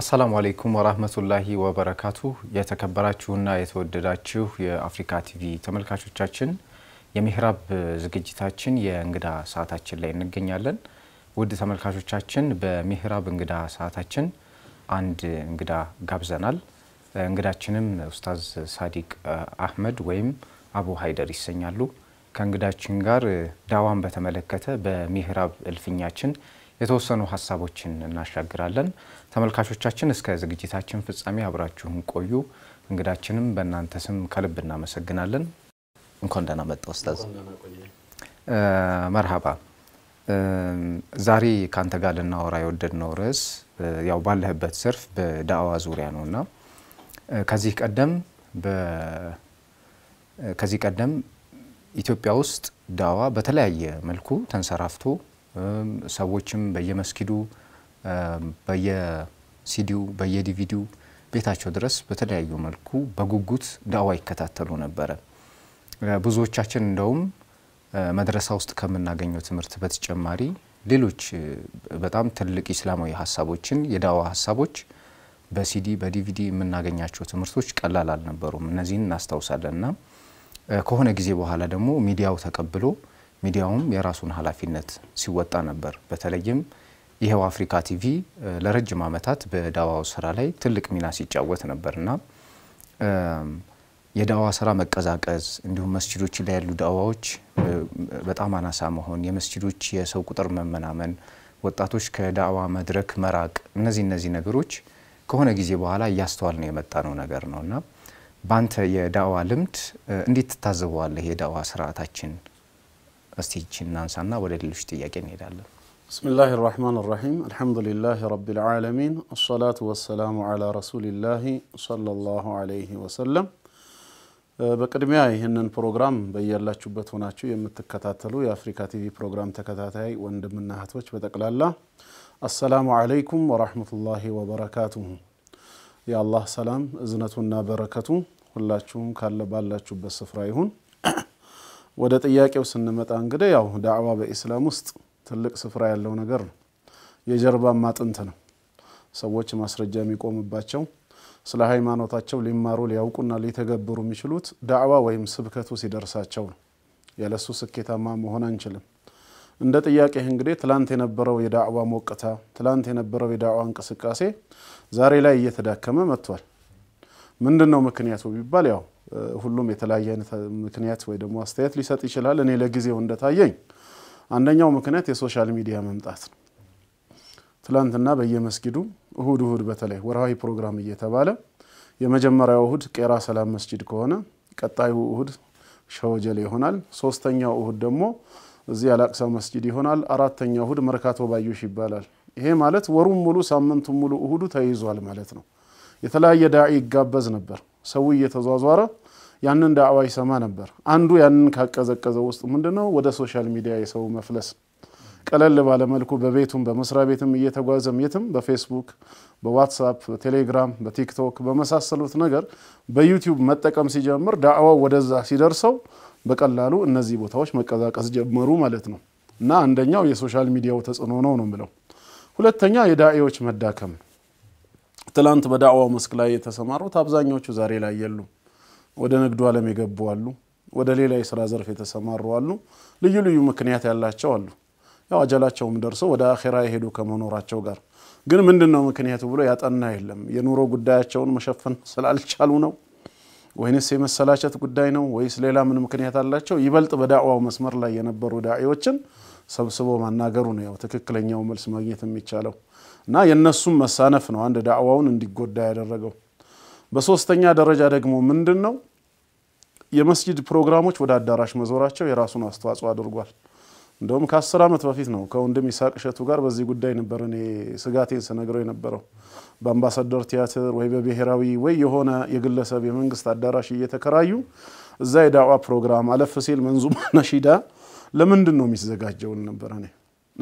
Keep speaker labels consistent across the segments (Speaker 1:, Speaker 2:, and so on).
Speaker 1: አሰላሙ አለይኩም ወራህመቱላሂ ወበረካቱ። የተከበራችሁና የተወደዳችሁ የአፍሪካ ቲቪ ተመልካቾቻችን የሚህራብ ዝግጅታችን የእንግዳ ሰዓታችን ላይ እንገኛለን። ውድ ተመልካቾቻችን በሚህራብ እንግዳ ሰዓታችን አንድ እንግዳ ጋብዘናል። እንግዳችንም ኡስታዝ ሳዲቅ አህመድ ወይም አቡ ሀይደር ይሰኛሉ። ከእንግዳችን ጋር ዳዋን በተመለከተ በሚህራብ እልፍኛችን የተወሰኑ ሀሳቦችን እናሻግራለን። ተመልካቾቻችን እስከ ዝግጅታችን ፍጻሜ አብራችሁን ቆዩ። እንግዳችንም በእናንተ ስም ከልብ እናመሰግናለን። እንኳን ደህና መጣ ኡስታዝ። መርሃባ። ዛሬ ከአንተ ጋር ልናወራ የወደድነው ርዕስ ያው ባለህበት ዘርፍ በዳዕዋ ዙሪያ ነውና ከዚህ ቀደም ከዚህ ቀደም ኢትዮጵያ ውስጥ ዳዕዋ በተለያየ መልኩ ተንሰራፍቶ ሰዎችም በየመስጊዱ በየሲዲው በየዲቪዲው ቤታቸው ድረስ በተለያዩ መልኩ በጉጉት ዳዋ ይከታተሉ ነበረ። ብዙዎቻችን እንደውም መድረሳ ውስጥ ከምናገኘው ትምህርት በተጨማሪ ሌሎች በጣም ትልቅ ኢስላማዊ ሀሳቦችን የዳዋ ሀሳቦች በሲዲ በዲቪዲ የምናገኛቸው ትምህርቶች ቀላል አልነበሩም። እነዚህን እናስታውሳለን ና ከሆነ ጊዜ በኋላ ደግሞ ሚዲያው ተቀብሎ ሚዲያውም የራሱን ኃላፊነት ሲወጣ ነበር። በተለይም ይኸው አፍሪካ ቲቪ ለረጅም ዓመታት በዳዋው ስራ ላይ ትልቅ ሚና ሲጫወት ነበርና የዳዋ ስራ መቀዛቀዝ እንዲሁም መስጅዶች ላይ ያሉ ዳዋዎች በጣም አናሳ መሆን፣ የመስጅዶች የሰው ቁጥር መመናመን፣ ወጣቶች ከዳዋ መድረክ መራቅ፣ እነዚህ እነዚህ ነገሮች ከሆነ ጊዜ በኋላ እያስተዋል ነው የመጣ ነው ነገር ነው እና በአንተ የዳዋ ልምድ እንዴት ትታዘበዋለህ የዳዋ ስርዓታችን بسم
Speaker 2: الله الرحمن الرحيم الحمد لله رب العالمين الصلاة والسلام على رسول الله صلى الله عليه وسلم بقدمي هاي هنن پروگرام بيار لا چوبت هناچو يمتكتاتلو يا افريكا تي في پروگرام تكتاتهاي واندمنا هاتوش بتقل الله السلام عليكم ورحمة الله وبركاته يا الله سلام ازنتنا بركته ولا چوم كالبال لا چوبت صفرائي ወደ ጥያቄው ስንመጣ እንግዲህ ያው ዳዕዋ በኢስላም ውስጥ ትልቅ ስፍራ ያለው ነገር ነው። የጀርባም አጥንት ነው። ሰዎች ማስረጃ የሚቆምባቸው ስለ ሃይማኖታቸው ሊማሩ ሊያውቁና ሊተገብሩ የሚችሉት ዳዕዋ ወይም ስብከቱ ሲደርሳቸው ነው። ያለሱ ስኬታማ መሆን አንችልም። እንደ ጥያቄ እንግዲህ ትላንት የነበረው የዳዕዋ ሞቅታ፣ ትላንት የነበረው የዳዕዋ እንቅስቃሴ ዛሬ ላይ እየተዳከመ መጥቷል። ምንድን ነው ምክንያቱ ቢባል ያው ሁሉም የተለያየ አይነት ምክንያት ወይ ደግሞ አስተያየት ሊሰጥ ይችላል። እኔ ለጊዜው እንደታየኝ አንደኛው ምክንያት የሶሻል ሚዲያ መምጣት ነው። ትላንትና በየመስጊዱ እሁድ እሁድ በተለይ ወርሃዊ ፕሮግራም እየተባለ የመጀመሪያው እሁድ ቄራ ሰላም መስጂድ ከሆነ ቀጣዩ እሁድ ሸወጀል ይሆናል። ሶስተኛው እሁድ ደግሞ እዚህ አላቅሳ መስጂድ ይሆናል። አራተኛው እሁድ መርካቶ ባዩሽ ይባላል። ይሄ ማለት ወሩም ሙሉ ሳምንቱም ሙሉ እሁዱ ተይዟል ማለት ነው። የተለያየ ዳዒ ይጋበዝ ነበር። ሰው እየተዟዟረ ያንን ዳዕዋ ይሰማ ነበር። አንዱ ያንን ካቀዘቀዘ ውስጥ ምንድነው ወደ ሶሻል ሚዲያ የሰው መፍለስ ቀለል ባለመልኩ በቤቱም በመስሪያ ቤትም እየተጓዘም የትም በፌስቡክ፣ በዋትሳፕ፣ በቴሌግራም፣ በቲክቶክ በመሳሰሉት ነገር በዩቲዩብ መጠቀም ሲጀምር ዳዕዋው ወደዛ ሲደርሰው በቀላሉ እነዚህ ቦታዎች መቀዛቀስ ጀመሩ ማለት ነው እና አንደኛው የሶሻል ሚዲያው ተጽዕኖ ነው ነው ብለው ሁለተኛ የዳዒዎች መዳከም ትላንት በዳዕዋ መስክ ላይ የተሰማሩት አብዛኛዎቹ ዛሬ ላይ የሉም። ወደ ንግዱ ዓለም የገቡ አሉ። ወደ ሌላ የስራ ዘርፍ የተሰማሩ አሉ። ልዩ ልዩ ምክንያት ያላቸው አሉ። ያው አጀላቸውም ደርሶ ወደ አኼራ የሄዱ ከመኖራቸው ጋር ግን ምንድን ነው ምክንያቱ ብሎ ያጠና የለም። የኑሮ ጉዳያቸውን መሸፈን ስላልቻሉ ነው ወይንስ የመሰላቸት ጉዳይ ነው ወይስ ሌላ ምን ምክንያት አላቸው? ይበልጥ በዳዕዋው መስመር ላይ የነበሩ ዳዒዎችን ሰብስቦ ማናገሩ ነው ያው ትክክለኛው መልስ ማግኘት የሚቻለው። እና የእነሱም መሳነፍ ነው አንድ ዳዕዋውን እንዲጎዳ ያደረገው። በሶስተኛ ደረጃ ደግሞ ምንድን ነው የመስጂድ ፕሮግራሞች ወደ አዳራሽ መዞራቸው የራሱን አስተዋጽኦ አድርጓል። እንደውም ከአስር ዓመት በፊት ነው ከወንድም ይስሐቅ እሸቱ ጋር በዚህ ጉዳይ ነበር እኔ ስጋቴን ስነግረው የነበረው። በአምባሳደር ቲያትር ወይ በብሔራዊ ወይ የሆነ የግለሰብ የመንግስት አዳራሽ እየተከራዩ እዛ የዳዕዋ ፕሮግራም አለፍ ሲል መንዙማ ነሺዳ ለምንድን ነው የሚዘጋጀውን ነበር እኔ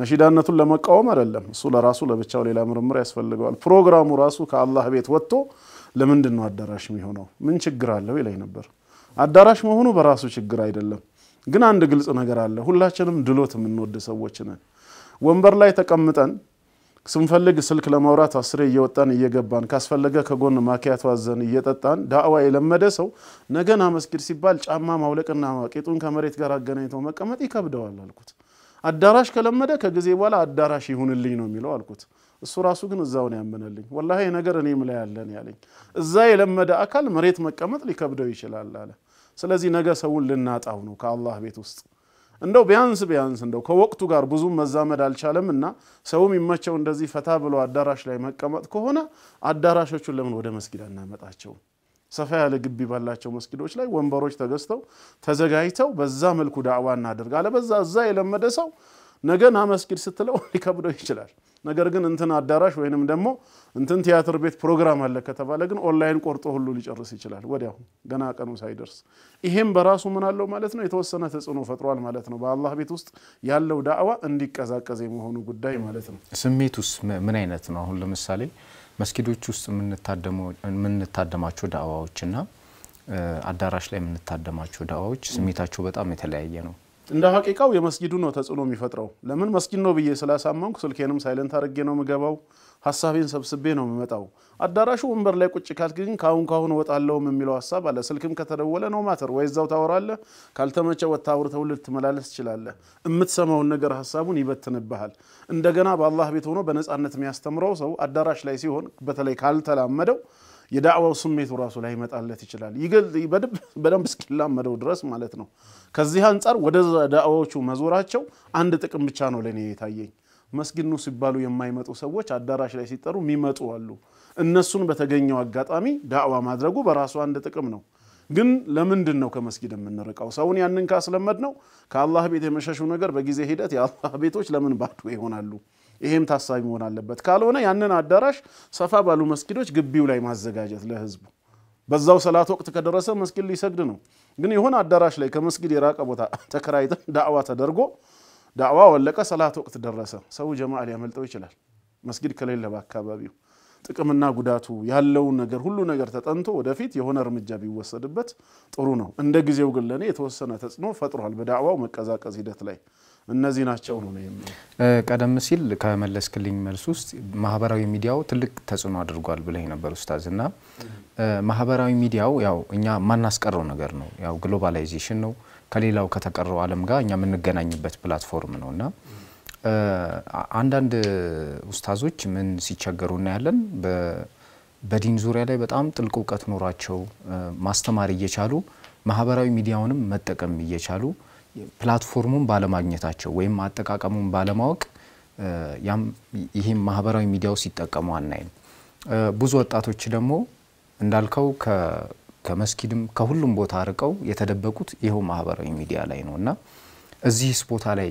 Speaker 2: ነሺዳነቱን ለመቃወም አይደለም። እሱ ለራሱ ለብቻው ሌላ ምርምር ያስፈልገዋል። ፕሮግራሙ ራሱ ከአላህ ቤት ወጥቶ ለምንድን ነው አዳራሽ የሚሆነው? ምን ችግር አለው ይለኝ ነበር። አዳራሽ መሆኑ በራሱ ችግር አይደለም። ግን አንድ ግልጽ ነገር አለ። ሁላችንም ድሎት የምንወድ ሰዎች ነን። ወንበር ላይ ተቀምጠን ስንፈልግ ስልክ ለማውራት አስሬ እየወጣን እየገባን ካስፈለገ ከጎን ማኪያቶ አዘን እየጠጣን ዳዕዋ የለመደ ሰው ነገና መስጊድ ሲባል ጫማ ማውለቅና ቂጡን ከመሬት ጋር አገናኝተው መቀመጥ ይከብደዋል አልኩት። አዳራሽ ከለመደ ከጊዜ በኋላ አዳራሽ ይሁንልኝ ነው የሚለው አልኩት። እሱ ራሱ ግን እዛው ነው ያመነልኝ። ወላሂ ነገር እኔም ላይ ያለን ያለኝ እዛ የለመደ አካል መሬት መቀመጥ ሊከብደው ይችላል አለ። ስለዚህ ነገ ሰውን ልናጣው ነው ከአላህ ቤት ውስጥ እንደው ቢያንስ ቢያንስ እንደው ከወቅቱ ጋር ብዙም መዛመድ አልቻለም እና ሰውም ይመቸው እንደዚህ ፈታ ብሎ አዳራሽ ላይ መቀመጥ ከሆነ አዳራሾቹን ለምን ወደ መስጊድ አናመጣቸውም? ሰፋ ያለ ግቢ ባላቸው መስጊዶች ላይ ወንበሮች ተገዝተው ተዘጋጅተው በዛ መልኩ ዳዕዋ እናደርግ። አለበዛ እዛ የለመደ ሰው ነገ ና መስጊድ ስትለው ሊከብደው ይችላል። ነገር ግን እንትን አዳራሽ ወይንም ደግሞ እንትን ቲያትር ቤት ፕሮግራም አለ ከተባለ ግን ኦንላይን ቆርጦ ሁሉ ሊጨርስ ይችላል ወዲያው ገና ቀኑ ሳይደርስ። ይሄም በራሱ ምን አለው ማለት ነው የተወሰነ ተጽዕኖ ፈጥሯል ማለት ነው። በአላህ ቤት ውስጥ ያለው ዳዕዋ እንዲቀዛቀዝ የመሆኑ ጉዳይ ማለት ነው።
Speaker 1: ውስጥ ምን አይነት ነው? አሁን ለምሳሌ መስጊዶች ውስጥ የምንታደማቸው ዳዋዎችና አዳራሽ ላይ የምንታደማቸው ዳዋዎች ስሜታቸው በጣም የተለያየ ነው።
Speaker 2: እንደ ሀቂቃው የመስጊዱ ነው ተጽዕኖ የሚፈጥረው። ለምን መስጊድ ነው ብዬ ስላሳመንኩ ስልኬንም ሳይለንት አድርጌ ነው የምገባው። ሀሳቤን ሰብስቤ ነው የምመጣው። አዳራሹ ወንበር ላይ ቁጭ ካልክ ግን ካሁን ካሁን እወጣለሁም የሚለው ሀሳብ አለ። ስልክም ከተደወለ ነው ማተር ወይ እዛው ታወራለህ፣ ካልተመቸ ወጥተህ አውርተህ ልትመላለስ ትችላለህ። የምትሰማውን ነገር ሀሳቡን ይበትንብሃል። እንደገና በአላህ ቤት ሆኖ በነፃነት የሚያስተምረው ሰው አዳራሽ ላይ ሲሆን በተለይ ካልተላመደው የዳዕዋው ስሜቱ ራሱ ላይ ይመጣለት ይችላል። በደንብ እስኪላመደው ድረስ ማለት ነው። ከዚህ አንጻር ወደ ዳዕዋዎቹ መዞራቸው አንድ ጥቅም ብቻ ነው ለእኔ የታየኝ። መስጊድ ነው ሲባሉ የማይመጡ ሰዎች አዳራሽ ላይ ሲጠሩ የሚመጡ አሉ። እነሱን በተገኘው አጋጣሚ ዳዕዋ ማድረጉ በራሱ አንድ ጥቅም ነው። ግን ለምንድን ነው ከመስጊድ የምንርቀው? ሰውን ያንን ካስለመድ ነው ከአላህ ቤት የመሸሹ ነገር በጊዜ ሂደት የአላህ ቤቶች ለምን ባዶ ይሆናሉ? ይሄም ታሳቢ መሆን አለበት። ካልሆነ ያንን አዳራሽ ሰፋ ባሉ መስጊዶች ግቢው ላይ ማዘጋጀት ለህዝቡ በዛው ሰላት ወቅት ከደረሰ መስጊድ ሊሰግድ ነው። ግን የሆነ አዳራሽ ላይ ከመስጊድ የራቀ ቦታ ተከራይተን ዳዕዋ ተደርጎ ዳዕዋ ወለቀ፣ ሰላት ወቅት ደረሰ፣ ሰው ጀማዓ ሊያመልጠው ይችላል። መስጊድ ከሌለ በአካባቢው ጥቅምና ጉዳቱ ያለውን ነገር ሁሉ ነገር ተጠንቶ ወደፊት የሆነ እርምጃ ቢወሰድበት ጥሩ ነው። እንደ ጊዜው ግን ለእኔ የተወሰነ ተጽዕኖ ፈጥሯል በዳዕዋው መቀዛቀዝ ሂደት ላይ እነዚህ ናቸው ነው የሚለው።
Speaker 1: ቀደም ሲል ከመለስክልኝ መልስ ውስጥ ማህበራዊ ሚዲያው ትልቅ ተጽዕኖ አድርጓል ብለ ነበር ኡስታዝ እና ማህበራዊ ሚዲያው ያው እኛ የማናስቀረው ነገር ነው። ያው ግሎባላይዜሽን ነው ከሌላው ከተቀረው ዓለም ጋር እኛ የምንገናኝበት ፕላትፎርም ነው እና አንዳንድ ኡስታዞች ምን ሲቸገሩ እናያለን። በዲን ዙሪያ ላይ በጣም ጥልቅ እውቀት ኖሯቸው ማስተማር እየቻሉ ማህበራዊ ሚዲያውንም መጠቀም እየቻሉ ፕላትፎርሙን ባለማግኘታቸው ወይም አጠቃቀሙን ባለማወቅ ይህም ማህበራዊ ሚዲያው ሲጠቀሙ አናይም። ብዙ ወጣቶች ደግሞ እንዳልከው ከመስጊድም ከሁሉም ቦታ አርቀው የተደበቁት ይኸው ማህበራዊ ሚዲያ ላይ ነው እና እዚህስ ቦታ ላይ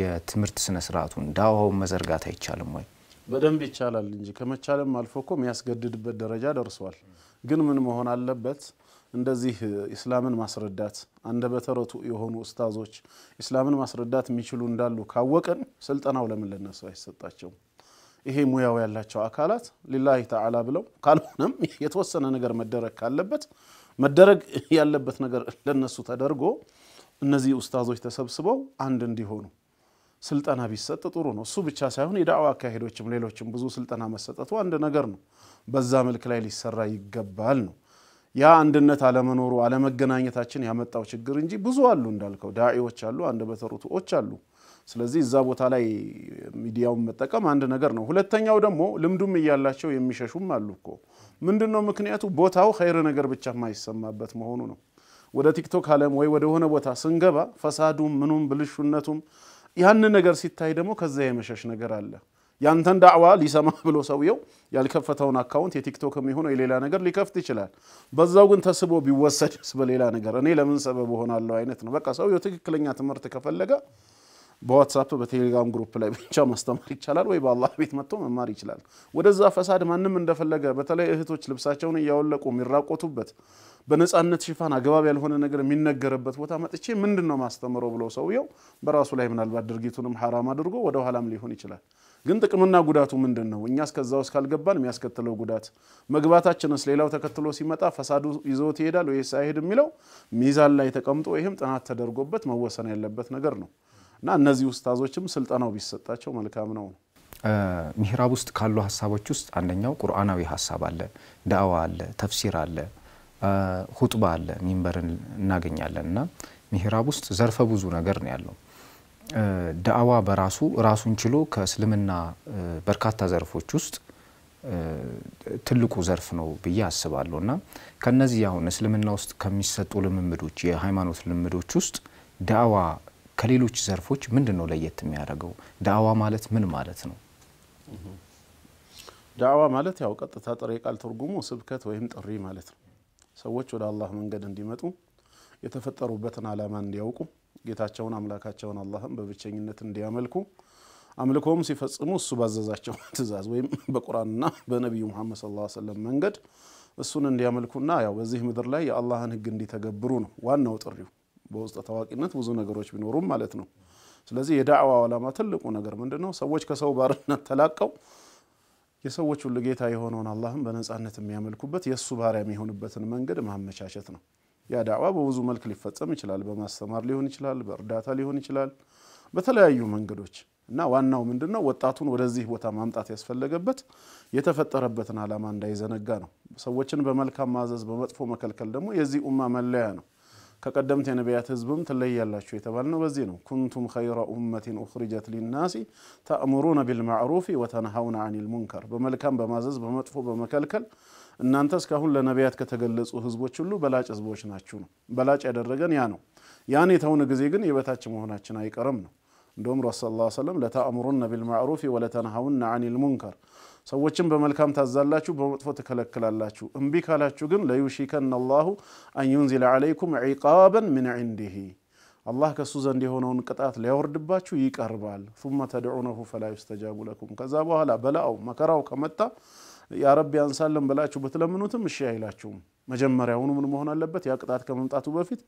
Speaker 1: የትምህርት ስነ ስርዓቱን ዳዋውን መዘርጋት አይቻልም ወይ?
Speaker 2: በደንብ ይቻላል እንጂ ከመቻለም አልፎ እኮ የሚያስገድድበት ደረጃ ደርሷል። ግን ምን መሆን አለበት? እንደዚህ ኢስላምን ማስረዳት አንደበተረቱ የሆኑ ኡስታዞች ኢስላምን ማስረዳት የሚችሉ እንዳሉ ካወቅን ስልጠናው ለምን ለነሱ አይሰጣቸውም? ይሄ ሙያው ያላቸው አካላት ሊላሂ ተዓላ ብለው ካልሆነም የተወሰነ ነገር መደረግ ካለበት መደረግ ያለበት ነገር ለነሱ ተደርጎ እነዚህ ኡስታዞች ተሰብስበው አንድ እንዲሆኑ ስልጠና ቢሰጥ ጥሩ ነው። እሱ ብቻ ሳይሆን የዳዕዋ አካሄዶችም ሌሎችም ብዙ ስልጠና መሰጠቱ አንድ ነገር ነው። በዛ መልክ ላይ ሊሰራ ይገባል ነው ያ አንድነት አለመኖሩ አለመገናኘታችን ያመጣው ችግር እንጂ ብዙ አሉ እንዳልከው ዳዎች አሉ፣ አንደበተ ርቱዖች አሉ። ስለዚህ እዛ ቦታ ላይ ሚዲያውን መጠቀም አንድ ነገር ነው። ሁለተኛው ደግሞ ልምዱም እያላቸው የሚሸሹም አሉ እኮ። ምንድን ነው ምክንያቱ? ቦታው ኸይር ነገር ብቻ የማይሰማበት መሆኑ ነው። ወደ ቲክቶክ አለም ወይ ወደሆነ ቦታ ስንገባ ፈሳዱም ምኑም ብልሹነቱም ያን ነገር ሲታይ ደግሞ ከዛ የመሸሽ ነገር አለ። ያንተን ዳዕዋ ሊሰማ ብሎ ሰውየው ያልከፈተውን አካውንት የቲክቶክ የሚሆነው የሌላ ነገር ሊከፍት ይችላል። በዛው ግን ተስቦ ቢወሰድስ በሌላ ነገር እኔ ለምን ሰበብ እሆናለሁ አይነት ነው። በቃ ሰውየው ትክክለኛ ትምህርት ከፈለገ በዋትሳፕ በቴሌግራም ግሩፕ ላይ ብቻ ማስተማር ይቻላል፣ ወይ በአላህ ቤት መጥቶ መማር ይችላል። ወደዛ ፈሳድ ማንም እንደፈለገ በተለይ እህቶች ልብሳቸውን እያወለቁ የሚራቆቱበት በነፃነት ሽፋን አግባብ ያልሆነ ነገር የሚነገርበት ቦታ መጥቼ ምንድን ነው ማስተምረው ብሎ ሰውየው በራሱ ላይ ምናልባት ድርጊቱንም ሐራም አድርጎ ወደ ኋላም ሊሆን ይችላል ግን ጥቅምና ጉዳቱ ምንድን ነው? እኛ እስከዛ ውስጥ ካልገባን የሚያስከትለው ጉዳት፣ መግባታችንስ ሌላው ተከትሎ ሲመጣ ፈሳዱ ይዞት ይሄዳል ወይስ አይሄድ የሚለው ሚዛን ላይ ተቀምጦ ይህም ጥናት ተደርጎበት መወሰን ያለበት ነገር ነው እና እነዚህ ውስታዞችም ስልጠናው ቢሰጣቸው መልካም ነው።
Speaker 1: ሚህራብ ውስጥ ካሉ ሀሳቦች ውስጥ አንደኛው ቁርአናዊ ሀሳብ አለ፣ ዳዋ አለ፣ ተፍሲር አለ፣ ሁጥባ አለ፣ ሚንበርን እናገኛለን እና ሚህራብ ውስጥ ዘርፈ ብዙ ነገር ነው ያለው። ዳዕዋ በራሱ ራሱን ችሎ ከእስልምና በርካታ ዘርፎች ውስጥ ትልቁ ዘርፍ ነው ብዬ አስባለሁ እና ከነዚህ አሁን እስልምና ውስጥ ከሚሰጡ ልምምዶች የሃይማኖት ልምምዶች ውስጥ ዳዕዋ ከሌሎች ዘርፎች ምንድን ነው ለየት የሚያደርገው? ዳዕዋ ማለት ምን ማለት ነው?
Speaker 2: ዳዕዋ ማለት ያው ቀጥታ ጥሬ ቃል ትርጉሙ ስብከት ወይም ጥሪ ማለት ነው። ሰዎች ወደ አላህ መንገድ እንዲመጡ የተፈጠሩበትን ዓላማ እንዲያውቁ ጌታቸውን አምላካቸውን አላህም በብቸኝነት እንዲያመልኩ አምልኮም ሲፈጽሙ እሱ ባዘዛቸው ትእዛዝ ወይም በቁርአንና በነቢዩ መሐመድ ሰለላሁ ዐለይሂ ወሰለም መንገድ እሱን እንዲያመልኩና ያው በዚህ ምድር ላይ የአላህን ሕግ እንዲተገብሩ ነው ዋናው ጥሪው። በውስጥ ታዋቂነት ብዙ ነገሮች ቢኖሩም ማለት ነው። ስለዚህ የዳዕዋ ዓላማ ትልቁ ነገር ምንድን ነው? ሰዎች ከሰው ባርነት ተላቀው የሰዎች ሁሉ ጌታ የሆነውን አላህም በነፃነት የሚያመልኩበት የእሱ ባሪያ የሚሆንበትን መንገድ ማመቻቸት ነው። ያ ዳዕዋ በብዙ መልክ ሊፈጸም ይችላል። በማስተማር ሊሆን ይችላል፣ በእርዳታ ሊሆን ይችላል፣ በተለያዩ መንገዶች እና ዋናው ምንድን ነው ወጣቱን ወደዚህ ቦታ ማምጣት ያስፈለገበት የተፈጠረበትን ዓላማ እንዳይዘነጋ ነው። ሰዎችን በመልካም ማዘዝ፣ በመጥፎ መከልከል ደግሞ የዚህ ኡማ መለያ ነው። ከቀደምት የነቢያት ህዝብም ትለያላችሁ የተባልነው በዚህ ነው። ኩንቱም ኸይረ ኡመቲን ኡኽሪጀት ሊናሲ ተእምሩነ ቢልማዕሩፊ ወተነሃውነ አኒል ሙንከር በመልካም በማዘዝ በመጥፎ በመከልከል እናንተ እስካሁን ለነቢያት ከተገለጹ ህዝቦች ሁሉ በላጭ ህዝቦች ናችሁ ነው። በላጭ ያደረገን ያ ነው። ያን የተውን ጊዜ ግን የበታች መሆናችን አይቀርም ነው። እንደውም ረሱ ስ ሰለም ለተአምሩነ ቢልማዕሩፍ ወለተንሃውነ አኒል ሙንከር ሰዎችን በመልካም ታዛላችሁ፣ በመጥፎ ትከለክላላችሁ። እምቢ ካላችሁ ግን ለዩሽከና አላሁ አን ዩንዚለ ዓለይኩም ዒቃበን ምን ዒንዲሂ አላህ ከእሱ ዘንድ የሆነውን ቅጣት ሊያወርድባችሁ ይቀርባል። ሱመ ተድዑነሁ ፈላ ዩስተጃቡ ለኩም ከዛ በኋላ በላአው መከራው ከመጣ የአረብ ቢያንሳለን ብላችሁ ብትለምኑትም እሺ አይላችሁም። መጀመሪያውኑ ምን መሆን አለበት? ያ ቅጣት ከመምጣቱ በፊት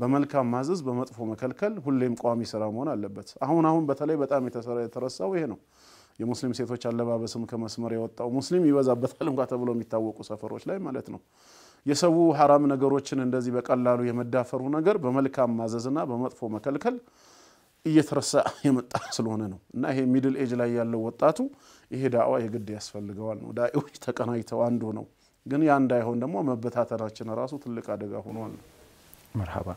Speaker 2: በመልካም ማዘዝ፣ በመጥፎ መከልከል ሁሌም ቋሚ ስራ መሆን አለበት። አሁን አሁን በተለይ በጣም የተረሳው ይሄ ነው። የሙስሊም ሴቶች አለባበስም ከመስመር የወጣው ሙስሊም ይበዛበታል እንኳ ተብሎ የሚታወቁ ሰፈሮች ላይ ማለት ነው። የሰው ሐራም ነገሮችን እንደዚህ በቀላሉ የመዳፈሩ ነገር በመልካም ማዘዝና በመጥፎ መከልከል እየተረሳ የመጣ ስለሆነ ነው። እና ይሄ ሚድል ኤጅ ላይ ያለው ወጣቱ ይሄ ዳዕዋ የግድ ያስፈልገዋል ነው። ዳዒዎች ተቀናጅተው አንዱ ነው። ግን ያ እንዳይሆን ደግሞ መበታተናችን ራሱ ትልቅ አደጋ ሆኗል ነው።
Speaker 1: መርሃባ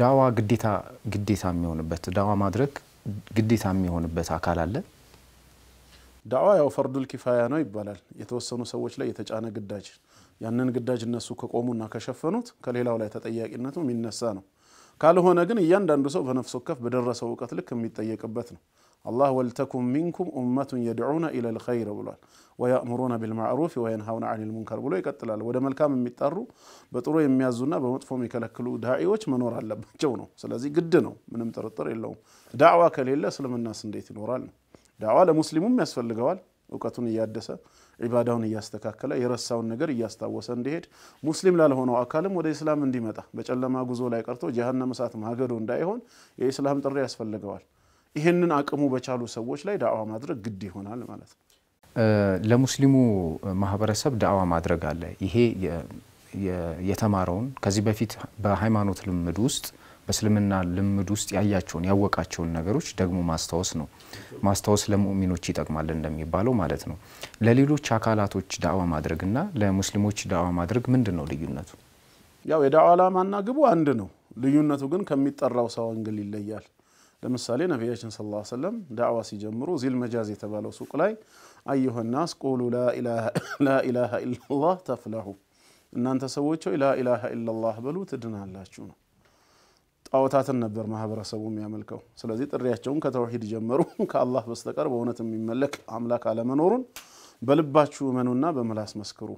Speaker 1: ዳዋ ግዴታ ግዴታ የሚሆንበት ዳዋ ማድረግ ግዴታ የሚሆንበት አካል አለ።
Speaker 2: ዳዋ ያው ፈርዱል ኪፋያ ነው ይባላል። የተወሰኑ ሰዎች ላይ የተጫነ ግዳጅ፣ ያንን ግዳጅ እነሱ ከቆሙና ከሸፈኑት ከሌላው ላይ ተጠያቂነቱ የሚነሳ ነው። ካልሆነ ግን እያንዳንዱ ሰው በነፍስ ወከፍ በደረሰው እውቀት ልክ የሚጠየቅበት ነው። አላህ ወልተኩም ሚንኩም ኡመቱን የድዑነ ኢለል ኸይር ብሏል። ወያእምሩነ ቢልማዕሩፍ ወየንሃውነ አኒል ሙንከር ብሎ ይቀጥላል። ወደ መልካም የሚጠሩ በጥሩ የሚያዙና በመጥፎ የሚከለክሉ ዳዒዎች መኖር አለባቸው ነው። ስለዚህ ግድ ነው፣ ምንም ጥርጥር የለውም። ዳዕዋ ከሌለ እስልምናስ እንዴት ይኖራል ነው። ዳዕዋ ለሙስሊሙም ያስፈልገዋል፣ እውቀቱን እያደሰ ዒባዳውን እያስተካከለ የረሳውን ነገር እያስታወሰ እንዲሄድ ሙስሊም ላልሆነው አካልም ወደ ኢስላም እንዲመጣ በጨለማ ጉዞ ላይ ቀርቶ ጀሀነም እሳት ማገዶ እንዳይሆን የኢስላም ጥሪ ያስፈልገዋል። ይህንን አቅሙ በቻሉ ሰዎች ላይ ዳዕዋ ማድረግ ግድ ይሆናል ማለት ነው።
Speaker 1: ለሙስሊሙ ማህበረሰብ ዳዕዋ ማድረግ አለ። ይሄ የተማረውን ከዚህ በፊት በሃይማኖት ልምድ ውስጥ በእስልምና ልምድ ውስጥ ያያቸውን ያወቃቸውን ነገሮች ደግሞ ማስታወስ ነው። ማስታወስ ለሙእሚኖች ይጠቅማል እንደሚባለው ማለት ነው። ለሌሎች አካላቶች ዳዋ ማድረግና ለሙስሊሞች ዳዋ ማድረግ ምንድን ነው ልዩነቱ?
Speaker 2: ያው የዳዋ ዓላማና ግቡ አንድ ነው። ልዩነቱ ግን ከሚጠራው ሰው አንግል ይለያል። ለምሳሌ ነቢያችን ስ ላ ሰለም ዳዕዋ ሲጀምሩ ዚል መጃዝ የተባለው ሱቅ ላይ አዩሀ ናስ ቁሉ ላኢላሃ ኢላላህ ተፍለሑ፣ እናንተ ሰዎች ላኢላሃ ኢላላህ በሉ ትድናላችሁ ነው። ጣዖታትን ነበር ማህበረሰቡ የሚያመልከው። ስለዚህ ጥሪያቸውን ከተውሂድ ጀመሩ። ከአላህ በስተቀር በእውነት የሚመለክ አምላክ አለመኖሩን በልባችሁ እመኑና በምላስ መስክሩ።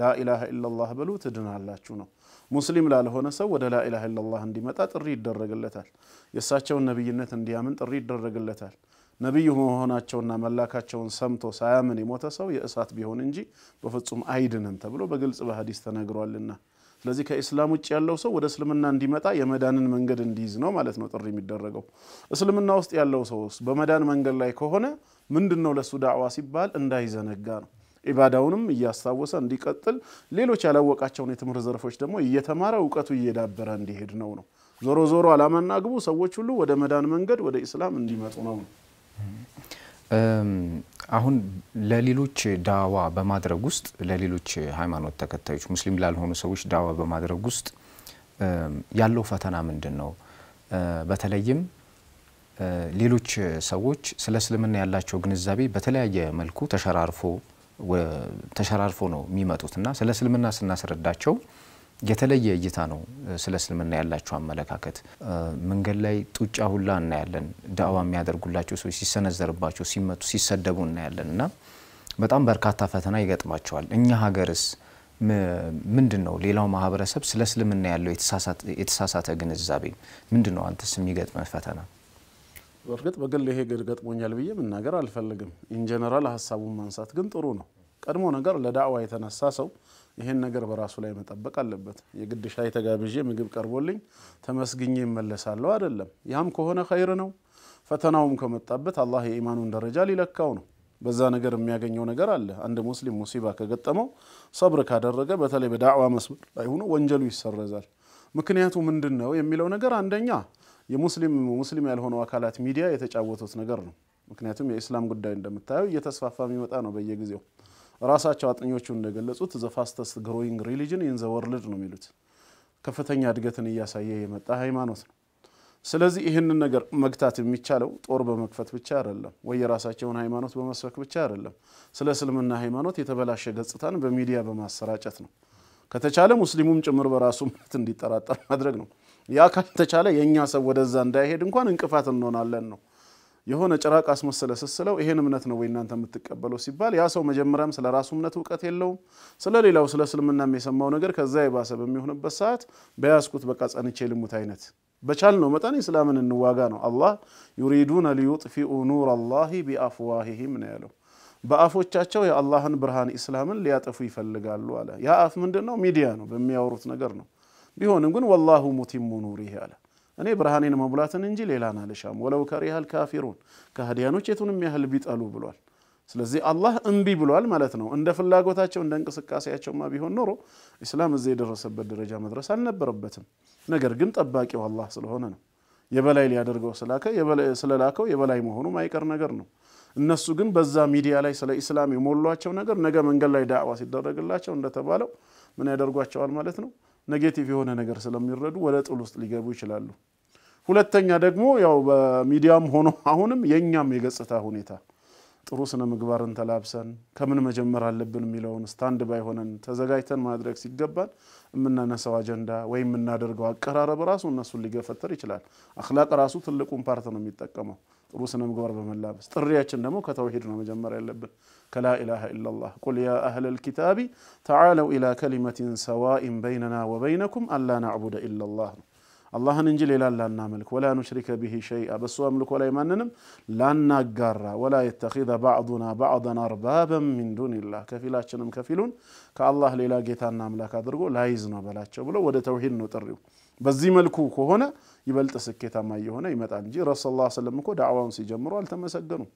Speaker 2: ላኢላሃ ኢላላህ በሉ ትድናላችሁ ነው። ሙስሊም ላልሆነ ሰው ወደ ላኢላሃ ኢላላህ እንዲመጣ ጥሪ ይደረግለታል። የእሳቸውን ነቢይነት እንዲያምን ጥሪ ይደረግለታል። ነቢይ መሆናቸውና መላካቸውን ሰምቶ ሳያምን የሞተ ሰው የእሳት ቢሆን እንጂ በፍጹም አይድንም ተብሎ በግልጽ በሀዲስ ተነግሯልና ስለዚህ ከኢስላም ውጭ ያለው ሰው ወደ እስልምና እንዲመጣ የመዳንን መንገድ እንዲይዝ ነው ማለት ነው ጥሪ የሚደረገው። እስልምና ውስጥ ያለው ሰው በመዳን መንገድ ላይ ከሆነ ምንድን ነው ለእሱ ዳዕዋ ሲባል እንዳይዘነጋ ነው። ኢባዳውንም እያስታወሰ እንዲቀጥል፣ ሌሎች ያላወቃቸውን የትምህርት ዘርፎች ደግሞ እየተማረ እውቀቱ እየዳበረ እንዲሄድ ነው ነው ዞሮ ዞሮ አላማና ግቡ ሰዎች ሁሉ ወደ መዳን መንገድ ወደ ኢስላም እንዲመጡ ነው።
Speaker 1: አሁን ለሌሎች ዳዋ በማድረግ ውስጥ ለሌሎች ሃይማኖት ተከታዮች ሙስሊም ላልሆኑ ሰዎች ዳዋ በማድረግ ውስጥ ያለው ፈተና ምንድን ነው? በተለይም ሌሎች ሰዎች ስለ እስልምና ያላቸው ግንዛቤ በተለያየ መልኩ ተሸራርፎ ተሸራርፎ ነው የሚመጡት እና ስለ እስልምና ስናስረዳቸው የተለየ እይታ ነው ስለ እስልምና ያላቸው አመለካከት። መንገድ ላይ ጡጫ ሁላ እናያለን። ዳዕዋ የሚያደርጉላቸው ሰዎች ሲሰነዘርባቸው፣ ሲመቱ፣ ሲሰደቡ እናያለን እና በጣም በርካታ ፈተና ይገጥማቸዋል። እኛ ሀገርስ ምንድን ነው? ሌላው ማህበረሰብ ስለ እስልምና ያለው የተሳሳተ ግንዛቤ ምንድን ነው? አንተስ የሚገጥመ ፈተና?
Speaker 2: በእርግጥ በግል ይሄ ገጥሞኛል ብዬ መናገር አልፈልግም። ኢንጀነራል ሀሳቡን ማንሳት ግን ጥሩ ነው። ቀድሞ ነገር ለዳዕዋ የተነሳ ሰው ይሄን ነገር በራሱ ላይ መጠበቅ አለበት። የግድ ሻይ ተጋብዤ ምግብ ቀርቦልኝ ተመስግኜ ይመለሳለሁ አይደለም። ያም ከሆነ ኸይር ነው። ፈተናውም ከመጣበት አላህ የኢማኑን ደረጃ ሊለካው ነው። በዛ ነገር የሚያገኘው ነገር አለ። አንድ ሙስሊም ሙሲባ ከገጠመው ሰብር ካደረገ በተለይ በዳዕዋ መስመር ላይ ሆኖ ወንጀሉ ይሰረዛል። ምክንያቱ ምንድን ነው የሚለው ነገር አንደኛ የሙስሊም ሙስሊም ያልሆነው አካላት ሚዲያ የተጫወቱት ነገር ነው። ምክንያቱም የኢስላም ጉዳይ እንደምታየው እየተስፋፋ የሚመጣ ነው በየጊዜው ራሳቸው አጥኚዎቹ እንደገለጹት ዘ ፋስተስት ግሮዊንግ ሪሊጅን ኢን ዘ ወርልድ ነው የሚሉት ከፍተኛ እድገትን እያሳየ የመጣ ሃይማኖት ነው። ስለዚህ ይህንን ነገር መግታት የሚቻለው ጦር በመክፈት ብቻ አይደለም፣ ወይ የራሳቸውን ሃይማኖት በመስበክ ብቻ አይደለም። ስለ እስልምና ሃይማኖት የተበላሸ ገጽታን በሚዲያ በማሰራጨት ነው። ከተቻለ ሙስሊሙም ጭምር በራሱ እምነት እንዲጠራጠር ማድረግ ነው። ያ ካልተቻለ የእኛ ሰው ወደዛ እንዳይሄድ እንኳን እንቅፋት እንሆናለን ነው የሆነ ጭራቅ አስመሰለ ስስለው ይሄን እምነት ነው ወይ እናንተ የምትቀበለው ሲባል ያ ሰው መጀመሪያም ስለ ራሱ እምነት እውቀት የለውም። ስለ ሌላው ስለ እስልምናም የሰማው ነገር ከዛ የባሰ በሚሆንበት ሰዓት በያዝኩት በቃ ጸንቼ ልሙት አይነት በቻልነው መጠን ኢስላምን እንዋጋ ነው። አላህ ዩሪዱነ ሊዩጥፊኡ ኑር አላሂ ቢአፍዋሂሂም ነው ያለው። በአፎቻቸው የአላህን ብርሃን ኢስላምን ሊያጠፉ ይፈልጋሉ አለ። ያ አፍ ምንድን ነው? ሚዲያ ነው፣ በሚያወሩት ነገር ነው። ቢሆንም ግን ወላሁ ሙቲሙ ኑሪሂ አለ እኔ ብርሃኔን መሙላትን እንጂ ሌላን አልሻም፣ ወለው ከሪሃል ካፊሩን ከሃዲያኖች የቱንም ያህል ቢጠሉ ብሏል። ስለዚህ አላህ እምቢ ብሏል ማለት ነው። እንደ ፍላጎታቸው እንደ እንቅስቃሴያቸውማ ቢሆን ኖሮ ኢስላም እዚህ የደረሰበት ደረጃ መድረስ አልነበረበትም። ነገር ግን ጠባቂው አላህ ስለሆነ ነው የበላይ ሊያደርገው ስለላከው የበላይ መሆኑ ማይቀር ነገር ነው። እነሱ ግን በዛ ሚዲያ ላይ ስለ ኢስላም የሞሏቸው ነገር ነገ መንገድ ላይ ዳዕዋ ሲደረግላቸው እንደተባለው ምን ያደርጓቸዋል ማለት ነው ኔጌቲቭ የሆነ ነገር ስለሚረዱ ወደ ጥል ውስጥ ሊገቡ ይችላሉ። ሁለተኛ ደግሞ ያው በሚዲያም ሆኖ አሁንም የእኛም የገጽታ ሁኔታ ጥሩ ስነ ምግባርን ተላብሰን ከምን መጀመር አለብን የሚለውን ስታንድ ባይ ሆነን ተዘጋጅተን ማድረግ ሲገባን የምናነሳው አጀንዳ ወይም የምናደርገው አቀራረብ ራሱ እነሱን ሊገፈተር ይችላል። አክላቅ ራሱ ትልቁን ፓርት ነው የሚጠቀመው ጥሩ ስነ ምግባር በመላበስ ጥሪያችን ደግሞ ከተውሂድ ነው መጀመር ያለብን። كلا إله إلا الله قل يا أهل الكتاب تعالوا إلى كلمة سواء بيننا وبينكم ألا نعبد إلا الله الله ننجل إلى لا نملك ولا نشرك به شيئا بس هو ولا يمننم لا نقر ولا يتخذ بعضنا بعضا أربابا من دون الله كفلا شنم كفلون كالله ليلا جيتان ناملك أدرقو لا يزنو بلا تشبلو ودى توحيد نطريو بزي ملكو كهونا يبل تسكيتا ما يهونا يمتعن جي رسول الله صلى الله عليه وسلم دعوان سيجمرو التمسكنو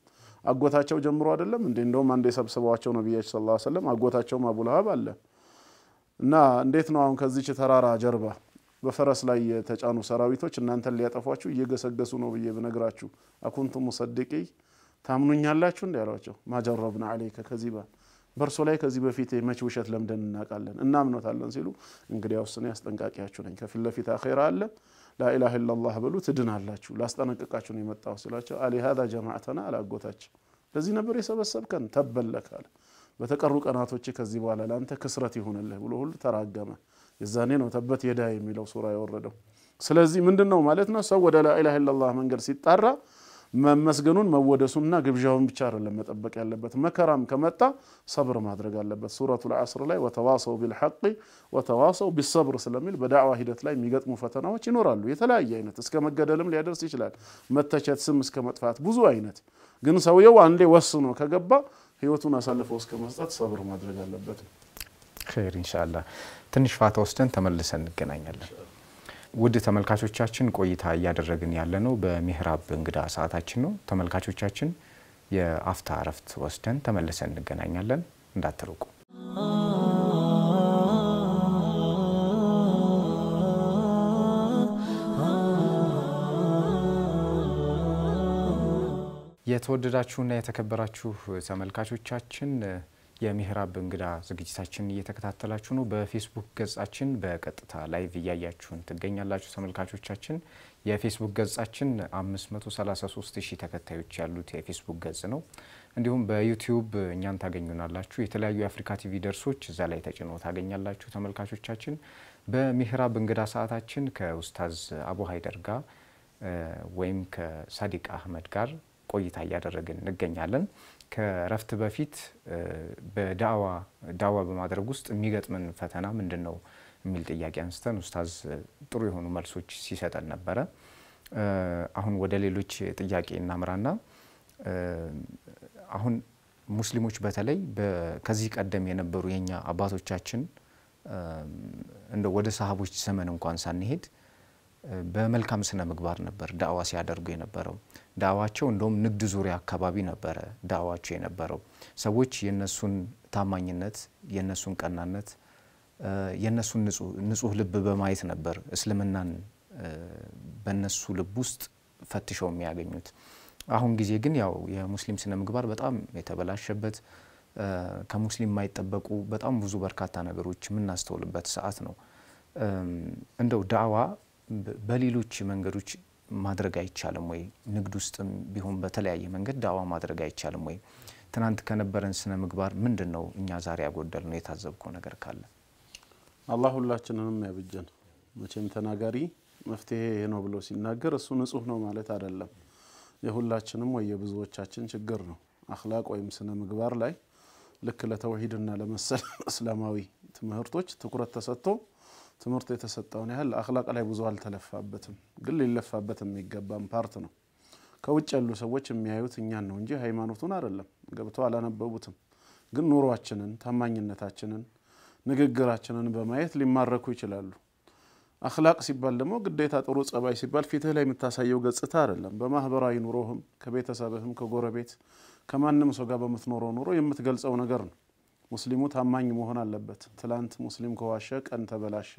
Speaker 2: አጎታቸው ጀምሮ አይደለም እንዴ? እንደውም አንድ የሰብስበዋቸው ነቢያችን ሰለላሁ ዐለይሂ ወሰለም አጎታቸውም አቡ አለ እና እንዴት ነው አሁን ከዚች ተራራ ጀርባ በፈረስ ላይ የተጫኑ ሰራዊቶች እናንተን ሊያጠፏችሁ እየገሰገሱ ነው ብዬ ብነግራችሁ አኩንቱ ሙሰድቂ ታምኑኛላችሁ? እንዲ ያሏቸው ማጀረብና አለይከ ከዚባ በእርሶ ላይ ከዚህ በፊት መች ውሸት ለምደን እናውቃለን እናምኖታለን ሲሉ እንግዲያውስ እኔ አስጠንቃቂያችሁ ነኝ ከፊት ለፊት አኼራ አለ لا إله إلا الله بلو تدنا الله لا استنك كاشون يمت ألي هذا جماعتنا على قوتك لزينا بريسة بس سبكن تبل لك هذا بتكرك أنا توجك الزبالة لا أنت كسرتي هنا اللي بلوه اللي تراجمة الزانين وتبت يدايمي لو صورة يورده سلزي من دنا ومالتنا سوى لا إله إلا الله من قرسي تارا መመስገኑን መወደሱንና ግብዣውን ብቻ አይደለም መጠበቅ ያለበት። መከራም ከመጣ ሰብር ማድረግ አለበት። ሱረቱል ዐስር ላይ ወተዋሰው ቢልሐቅ ወተዋሰው ቢሰብር ስለሚል በዳዕዋ ሂደት ላይ የሚገጥሙ ፈተናዎች ይኖራሉ። የተለያየ አይነት እስከ መገደልም ሊያደርስ ይችላል። መተቸት፣ ስም እስከ መጥፋት፣ ብዙ አይነት ግን ሰውየው አንዴ ወስኖ ከገባ ህይወቱን አሳልፈው እስከ መስጠት ሰብር ማድረግ አለበት።
Speaker 1: ኸይር ኢንሻአላህ። ትንሽ ፋታ ወስደን ተመልሰን እንገናኛለን። ውድ ተመልካቾቻችን ቆይታ እያደረግን ያለ ነው በሚህራብ እንግዳ ሰዓታችን ነው። ተመልካቾቻችን የአፍታ እረፍት ወስደን ተመልሰን እንገናኛለን፣ እንዳትርቁ። የተወደዳችሁና የተከበራችሁ ተመልካቾቻችን የምህራብ እንግዳ ዝግጅታችን እየተከታተላችሁ ነው። በፌስቡክ ገጻችን በቀጥታ ላይቭ እያያችሁን ትገኛላችሁ ተመልካቾቻችን። የፌስቡክ ገጻችን 533 ሺህ ተከታዮች ያሉት የፌስቡክ ገጽ ነው። እንዲሁም በዩቲዩብ እኛን ታገኙናላችሁ። የተለያዩ የአፍሪካ ቲቪ ደርሶች እዛ ላይ ተጭኖ ታገኛላችሁ ተመልካቾቻችን። በምህራብ እንግዳ ሰዓታችን ከኡስታዝ አቡ ሀይደር ጋር ወይም ከሳዲቅ አህመድ ጋር ቆይታ እያደረግን እንገኛለን። ከእረፍት በፊት በዳዋ ዳዋ በማድረግ ውስጥ የሚገጥምን ፈተና ምንድን ነው የሚል ጥያቄ አንስተን ኡስታዝ ጥሩ የሆኑ መልሶች ሲሰጠን ነበረ። አሁን ወደ ሌሎች ጥያቄ እናምራና አሁን ሙስሊሞች በተለይ ከዚህ ቀደም የነበሩ የኛ አባቶቻችን እንደ ወደ ሰሃቦች ዘመን እንኳን ሳንሄድ በመልካም ስነ ምግባር ነበር ዳዋ ሲያደርጉ የነበረው። ዳዋቸው እንደውም ንግድ ዙሪያ አካባቢ ነበረ ዳዋቸው የነበረው። ሰዎች የነሱን ታማኝነት፣ የነሱን ቀናነት፣ የነሱን ንጹህ ልብ በማየት ነበር እስልምናን በነሱ ልብ ውስጥ ፈትሸው የሚያገኙት። አሁን ጊዜ ግን ያው የሙስሊም ስነ ምግባር በጣም የተበላሸበት ከሙስሊም የማይጠበቁ በጣም ብዙ በርካታ ነገሮች የምናስተውልበት ሰዓት ነው። እንደው ዳዋ በሌሎች መንገዶች ማድረግ አይቻልም ወይ? ንግድ ውስጥም ቢሆን በተለያየ መንገድ ዳዋ ማድረግ አይቻልም ወይ? ትናንት ከነበረን ስነ ምግባር ምንድን ነው እኛ ዛሬ ያጎደል ነው የታዘብከው ነገር ካለ?
Speaker 2: አላህ ሁላችንንም ያብጀን። መቼም ተናጋሪ መፍትሄ ይሄ ነው ብሎ ሲናገር እሱ ንጹህ ነው ማለት አይደለም። የሁላችንም ወይ የብዙዎቻችን ችግር ነው። አክላቅ ወይም ስነ ምግባር ላይ ልክ ለተውሂድና ለመሰል እስላማዊ ትምህርቶች ትኩረት ተሰጥቶ ትምህርት የተሰጠውን ያህል አክላቅ ላይ ብዙ አልተለፋበትም፣ ግን ሊለፋበት የሚገባም ፓርት ነው። ከውጭ ያሉ ሰዎች የሚያዩት እኛን ነው እንጂ ሃይማኖቱን አይደለም። ገብተው አላነበቡትም። ግን ኑሯችንን፣ ታማኝነታችንን፣ ንግግራችንን በማየት ሊማረኩ ይችላሉ። አክላቅ ሲባል ደግሞ ግዴታ ጥሩ ጸባይ ሲባል ፊትህ ላይ የምታሳየው ገጽታ አይደለም። በማህበራዊ ኑሮህም፣ ከቤተሰብህም፣ ከጎረቤት ከማንም ሰው ጋር በምትኖረው ኑሮ የምትገልጸው ነገር ነው። ሙስሊሙ ታማኝ መሆን አለበት። ትላንት ሙስሊም ከዋሸ ቀን ተበላሸ፣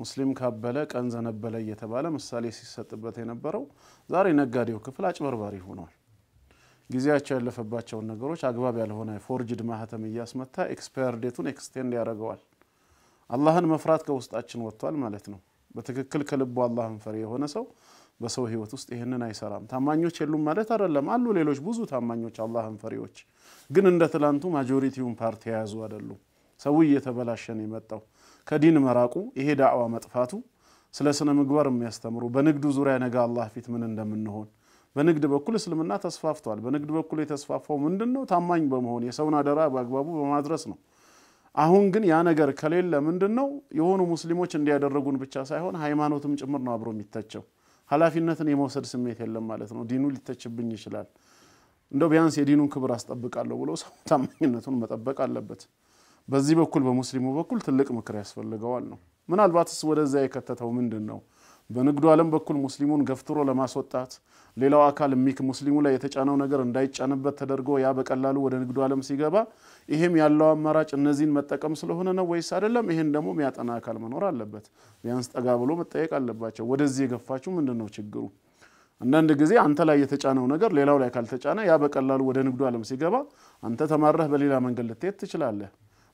Speaker 2: ሙስሊም ካበለ ቀን ዘነበለ እየተባለ ምሳሌ ሲሰጥበት የነበረው ዛሬ ነጋዴው ክፍል አጭበርባሪ ሆኗል። ጊዜያቸው ያለፈባቸውን ነገሮች አግባብ ያልሆነ ፎርጅድ ማህተም እያስመታ ኤክስፓየር ዴቱን ኤክስቴንድ ያደርገዋል። አላህን መፍራት ከውስጣችን ወጥቷል ማለት ነው። በትክክል ከልቡ አላህን ፈሪ የሆነ ሰው በሰው ህይወት ውስጥ ይህንን አይሰራም። ታማኞች የሉም ማለት አይደለም፣ አሉ ሌሎች ብዙ ታማኞች አላህን ፈሪዎች፣ ግን እንደ ትላንቱ ማጆሪቲውን ፓርቲ የያዙ አይደሉም። ሰው እየተበላሸን የመጣው ከዲን መራቁ፣ ይሄ ዳዕዋ መጥፋቱ፣ ስለ ስነ ምግባር የሚያስተምሩ በንግዱ ዙሪያ ነገ አላህ ፊት ምን እንደምንሆን በንግድ በኩል እስልምና ተስፋፍቷል። በንግድ በኩል የተስፋፋው ምንድን ነው? ታማኝ በመሆን የሰውን አደራ በአግባቡ በማድረስ ነው። አሁን ግን ያ ነገር ከሌለ ምንድን ነው የሆኑ ሙስሊሞች እንዲያደረጉን ብቻ ሳይሆን ሃይማኖትም ጭምር ነው አብሮ የሚተቸው። ኃላፊነትን የመውሰድ ስሜት የለም ማለት ነው። ዲኑ ሊተችብኝ ይችላል፣ እንደው ቢያንስ የዲኑን ክብር አስጠብቃለሁ ብሎ ሰው ታማኝነቱን መጠበቅ አለበት። በዚህ በኩል በሙስሊሙ በኩል ትልቅ ምክር ያስፈልገዋል ነው። ምናልባትስ ወደዚያ የከተተው ምንድን ነው? በንግዱ ዓለም በኩል ሙስሊሙን ገፍትሮ ለማስወጣት ሌላው አካል ሚክ ሙስሊሙ ላይ የተጫነው ነገር እንዳይጫንበት ተደርጎ ያ በቀላሉ ወደ ንግዱ ዓለም ሲገባ ይሄም ያለው አማራጭ እነዚህን መጠቀም ስለሆነ ነው ወይስ አይደለም? ይሄን ደግሞ የሚያጠና አካል መኖር አለበት። ቢያንስ ጠጋ ብሎ መጠየቅ አለባቸው። ወደዚህ የገፋችሁ ምንድን ነው ችግሩ? አንዳንድ ጊዜ አንተ ላይ የተጫነው ነገር ሌላው ላይ ካልተጫነ ያ በቀላሉ ወደ ንግዱ ዓለም ሲገባ አንተ ተማረህ በሌላ መንገድ ልትሄድ ትችላለህ።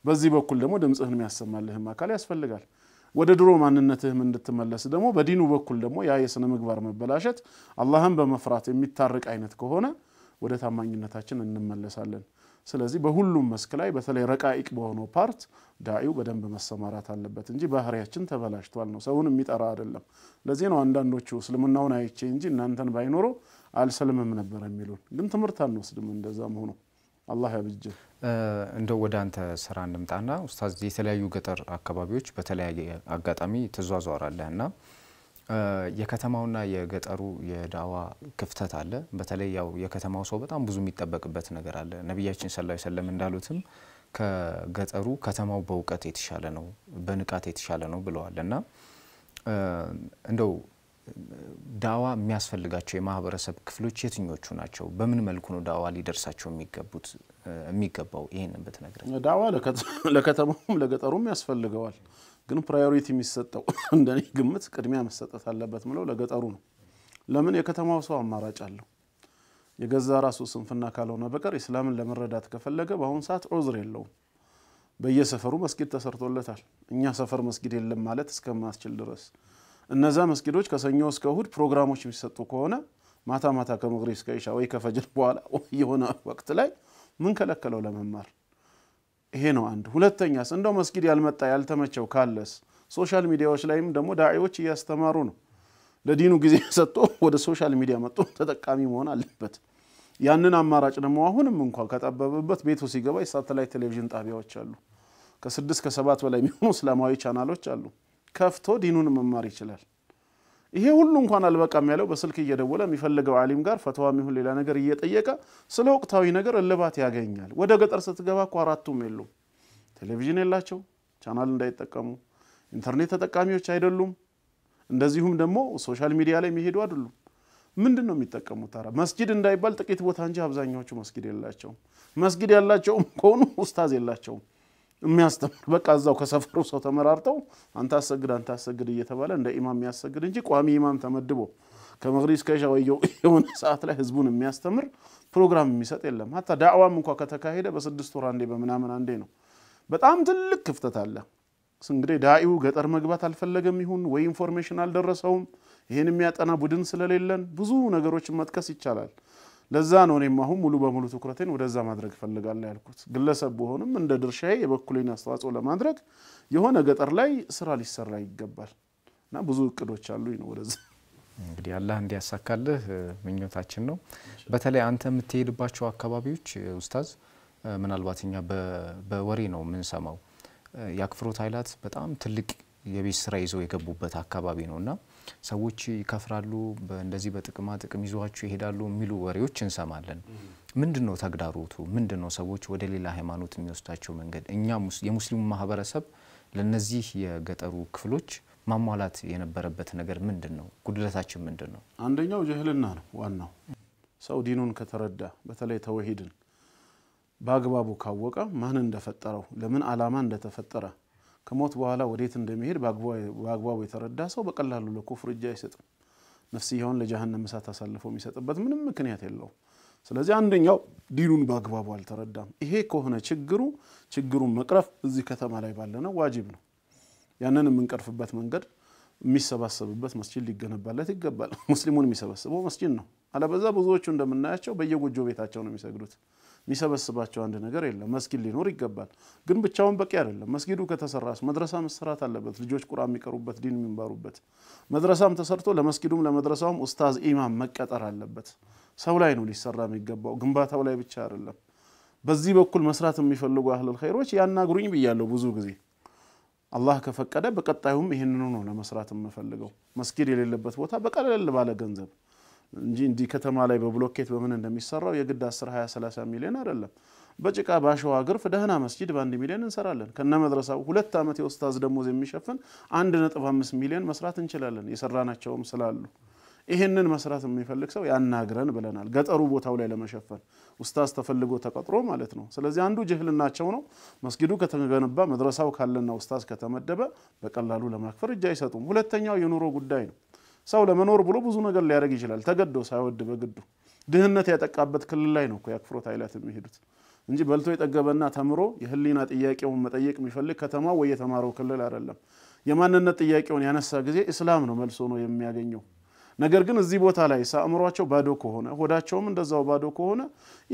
Speaker 2: በዚህ በኩል ደግሞ ድምፅህን የሚያሰማልህም አካል ያስፈልጋል። ወደ ድሮ ማንነትህም እንድትመለስ ደግሞ በዲኑ በኩል ደግሞ ያ የሥነ ምግባር መበላሸት አላህን በመፍራት የሚታርቅ አይነት ከሆነ ወደ ታማኝነታችን እንመለሳለን። ስለዚህ በሁሉም መስክ ላይ በተለይ ረቃኢቅ በሆነው ፓርት ዳኢው በደንብ መሰማራት አለበት እንጂ ባህሪያችን ተበላሽቷል ነው፣ ሰውን የሚጠራ አይደለም። ለዚህ ነው አንዳንዶቹ እስልምናውን አይቼ እንጂ እናንተን ባይኖረው አልሰልምም ነበር የሚሉን። ግን ትምህርት አንወስድም እንደዛ መሆኑ አላህ ያብጅ።
Speaker 1: እንደው ወደ አንተ ስራ እንምጣና ኡስታዝ፣ የተለያዩ ገጠር አካባቢዎች በተለያየ አጋጣሚ ትዟዟራለህ እና የከተማውና የገጠሩ የዳዋ ክፍተት አለ። በተለይ ያው የከተማው ሰው በጣም ብዙ የሚጠበቅበት ነገር አለ። ነቢያችን ሰለላሁ ዐለይሂ ወሰለም እንዳሉትም ከገጠሩ ከተማው በእውቀት የተሻለ ነው፣ በንቃት የተሻለ ነው ብለዋል እና እንደው ዳዋ የሚያስፈልጋቸው የማህበረሰብ ክፍሎች የትኞቹ ናቸው? በምን መልኩ ነው ዳዋ ሊደርሳቸው የሚገቡት የሚገባው? ይህንን ብትነግረን።
Speaker 2: ዳዋ ለከተማውም ለገጠሩም ያስፈልገዋል፣ ግን ፕራዮሪቲ የሚሰጠው እንደኔ ግምት ቅድሚያ መሰጠት አለበት ምለው ለገጠሩ ነው። ለምን የከተማው ሰው አማራጭ አለው። የገዛ ራሱ ስንፍና ካልሆነ በቀር ኢስላምን ለመረዳት ከፈለገ በአሁኑ ሰዓት ዑዝር የለውም። በየሰፈሩ መስጊድ ተሰርቶለታል። እኛ ሰፈር መስጊድ የለም ማለት እስከማስችል ድረስ እነዛ መስጊዶች ከሰኞ እስከ እሁድ ፕሮግራሞች የሚሰጡ ከሆነ ማታ ማታ ከመግሪብ እስከ ኢሻ ወይ ከፈጅር በኋላ የሆነ ወቅት ላይ ምን ከለከለው ለመማር? ይሄ ነው አንድ። ሁለተኛስ እንደው መስጊድ ያልመጣ ያልተመቸው ካለስ ሶሻል ሚዲያዎች ላይም ደግሞ ዳዒዎች እያስተማሩ ነው። ለዲኑ ጊዜ ሰጥቶ ወደ ሶሻል ሚዲያ መጡ ተጠቃሚ መሆን አለበት። ያንን አማራጭ ደግሞ አሁንም እንኳ ከጠበበበት ቤቱ ሲገባ የሳተላይት ቴሌቪዥን ጣቢያዎች አሉ። ከስድስት ከሰባት በላይ የሚሆኑ እስላማዊ ቻናሎች አሉ። ከፍቶ ዲኑን መማር ይችላል። ይሄ ሁሉ እንኳን አልበቃም ያለው በስልክ እየደወለ የሚፈልገው አሊም ጋር ፈተዋ የሚሆን ሌላ ነገር እየጠየቀ ስለ ወቅታዊ ነገር እልባት ያገኛል። ወደ ገጠር ስትገባ እኮ አራቱም የሉም። ቴሌቪዥን የላቸው፣ ቻናል እንዳይጠቀሙ፣ ኢንተርኔት ተጠቃሚዎች አይደሉም። እንደዚሁም ደግሞ ሶሻል ሚዲያ ላይ የሚሄዱ አይደሉም። ምንድን ነው የሚጠቀሙት? ታዲያ መስጊድ እንዳይባል ጥቂት ቦታ እንጂ አብዛኛዎቹ መስጊድ የላቸውም። መስጊድ ያላቸውም ከሆኑ ኡስታዝ የላቸውም። የሚያስተምር በቃ እዛው ከሰፈሩ ሰው ተመራርተው አንተ አሰግድ አንተ አሰግድ እየተባለ እንደ ኢማም የሚያሰግድ እንጂ ቋሚ ኢማም ተመድቦ ከመግሪብ እስከ ሻ የሆነ ሰዓት ላይ ህዝቡን የሚያስተምር ፕሮግራም የሚሰጥ የለም። ሀታ ዳዕዋም እንኳ ከተካሄደ በስድስት ወር አንዴ በምናምን አንዴ ነው። በጣም ትልቅ ክፍተት አለ። እንግዲህ ዳኢው ገጠር መግባት አልፈለገም ይሁን ወይ ኢንፎርሜሽን አልደረሰውም፣ ይህን የሚያጠና ቡድን ስለሌለን ብዙ ነገሮችን መጥቀስ ይቻላል። ለዛ ነው እኔም አሁን ሙሉ በሙሉ ትኩረቴን ወደዛ ማድረግ እፈልጋለሁ ያልኩት። ግለሰብ በሆንም እንደ ድርሻዬ የበኩሌን አስተዋጽኦ ለማድረግ የሆነ ገጠር ላይ ስራ ሊሰራ ይገባል እና ብዙ እቅዶች አሉኝ ነው ወደዛ
Speaker 1: እንግዲህ አላህ እንዲያሳካልህ ምኞታችን ነው። በተለይ አንተ የምትሄድባቸው አካባቢዎች ኡስታዝ፣ ምናልባት እኛ በወሬ ነው የምንሰማው የአክፍሮት ኃይላት በጣም ትልቅ የቤት ስራ ይዘው የገቡበት አካባቢ ነው እና ሰዎች ይከፍራሉ፣ እንደዚህ በጥቅማ ጥቅም ይዟችሁ ይሄዳሉ የሚሉ ወሬዎች እንሰማለን። ምንድን ነው ተግዳሮቱ? ምንድን ነው ሰዎች ወደ ሌላ ሃይማኖት የሚወስዳቸው መንገድ? እኛ የሙስሊሙ ማህበረሰብ ለነዚህ የገጠሩ ክፍሎች ማሟላት የነበረበት ነገር ምንድን ነው? ጉድለታችን ምንድን ነው?
Speaker 2: አንደኛው ጅህልና ነው ዋናው። ሰው ዲኑን ከተረዳ በተለይ ተውሂድን በአግባቡ ካወቀ ማን እንደፈጠረው ለምን አላማ እንደተፈጠረ ከሞት በኋላ ወዴት እንደሚሄድ በአግባቡ የተረዳ ሰው በቀላሉ ለኩፍር እጅ አይሰጥም። ነፍስየውን ለጀሃነም እሳት አሳልፎ የሚሰጥበት ምንም ምክንያት የለውም። ስለዚህ አንደኛው ዲኑን በአግባቡ አልተረዳም። ይሄ ከሆነ ችግሩ ችግሩን መቅረፍ እዚህ ከተማ ላይ ባለነው ዋጅብ ነው። ያንን የምንቀርፍበት መንገድ የሚሰባሰብበት መስጂድ ሊገነባለት ይገባል። ሙስሊሙን የሚሰበስበው መስጂድ ነው። አለበዛ ብዙዎቹ እንደምናያቸው በየጎጆ ቤታቸው ነው የሚሰግዱት። የሚሰበስባቸው አንድ ነገር የለም። መስጊድ ሊኖር ይገባል፣ ግን ብቻውን በቂ አይደለም። መስጊዱ ከተሰራስ መድረሳ መሰራት አለበት። ልጆች ቁራ የሚቀሩበት ዲን የሚንባሩበት መድረሳም ተሰርቶ ለመስጊዱም ለመድረሳውም ኡስታዝ ኢማም መቀጠር አለበት። ሰው ላይ ነው ሊሰራ የሚገባው፣ ግንባታው ላይ ብቻ አይደለም። በዚህ በኩል መስራት የሚፈልጉ አህለል ኸይሮች ያናግሩኝ ብያለሁ ብዙ ጊዜ። አላህ ከፈቀደ በቀጣዩም ይህንኑ ነው ለመስራት የምፈልገው። መስጊድ የሌለበት ቦታ በቀለል ባለ ገንዘብ እንጂ እንዲህ ከተማ ላይ በብሎኬት በምን እንደሚሰራው የግድ 10 20 30 ሚሊዮን አይደለም። በጭቃ ባሸዋ ግርፍ ደህና መስጂድ በአንድ ሚሊዮን እንሰራለን። ከነ መድረሳው ሁለት ዓመት የኡስታዝ ደሞዝ የሚሸፍን 1.5 ሚሊዮን መስራት እንችላለን። የሰራናቸውም ስላሉ ይህንን መስራት የሚፈልግ ሰው ያናግረን ብለናል። ገጠሩ ቦታው ላይ ለመሸፈን ኡስታዝ ተፈልጎ ተቀጥሮ ማለት ነው። ስለዚህ አንዱ ጅህልናቸው ነው። መስጊዱ ከተገነባ መድረሳው ካለና ኡስታዝ ከተመደበ በቀላሉ ለማክፈር እጅ አይሰጡም። ሁለተኛው የኑሮ ጉዳይ ነው። ሰው ለመኖር ብሎ ብዙ ነገር ሊያደርግ ይችላል፣ ተገዶ ሳይወድ በግዱ። ድህነት ያጠቃበት ክልል ላይ ነው እኮ የአክፍሮት ኃይላት የሚሄዱት እንጂ በልቶ የጠገበና ተምሮ የህሊና ጥያቄውን መጠየቅ የሚፈልግ ከተማው ወይ የተማረው ክልል አይደለም። የማንነት ጥያቄውን ያነሳ ጊዜ እስላም ነው መልሶ ነው የሚያገኘው። ነገር ግን እዚህ ቦታ ላይ አእምሯቸው ባዶ ከሆነ ሆዳቸውም እንደዛው ባዶ ከሆነ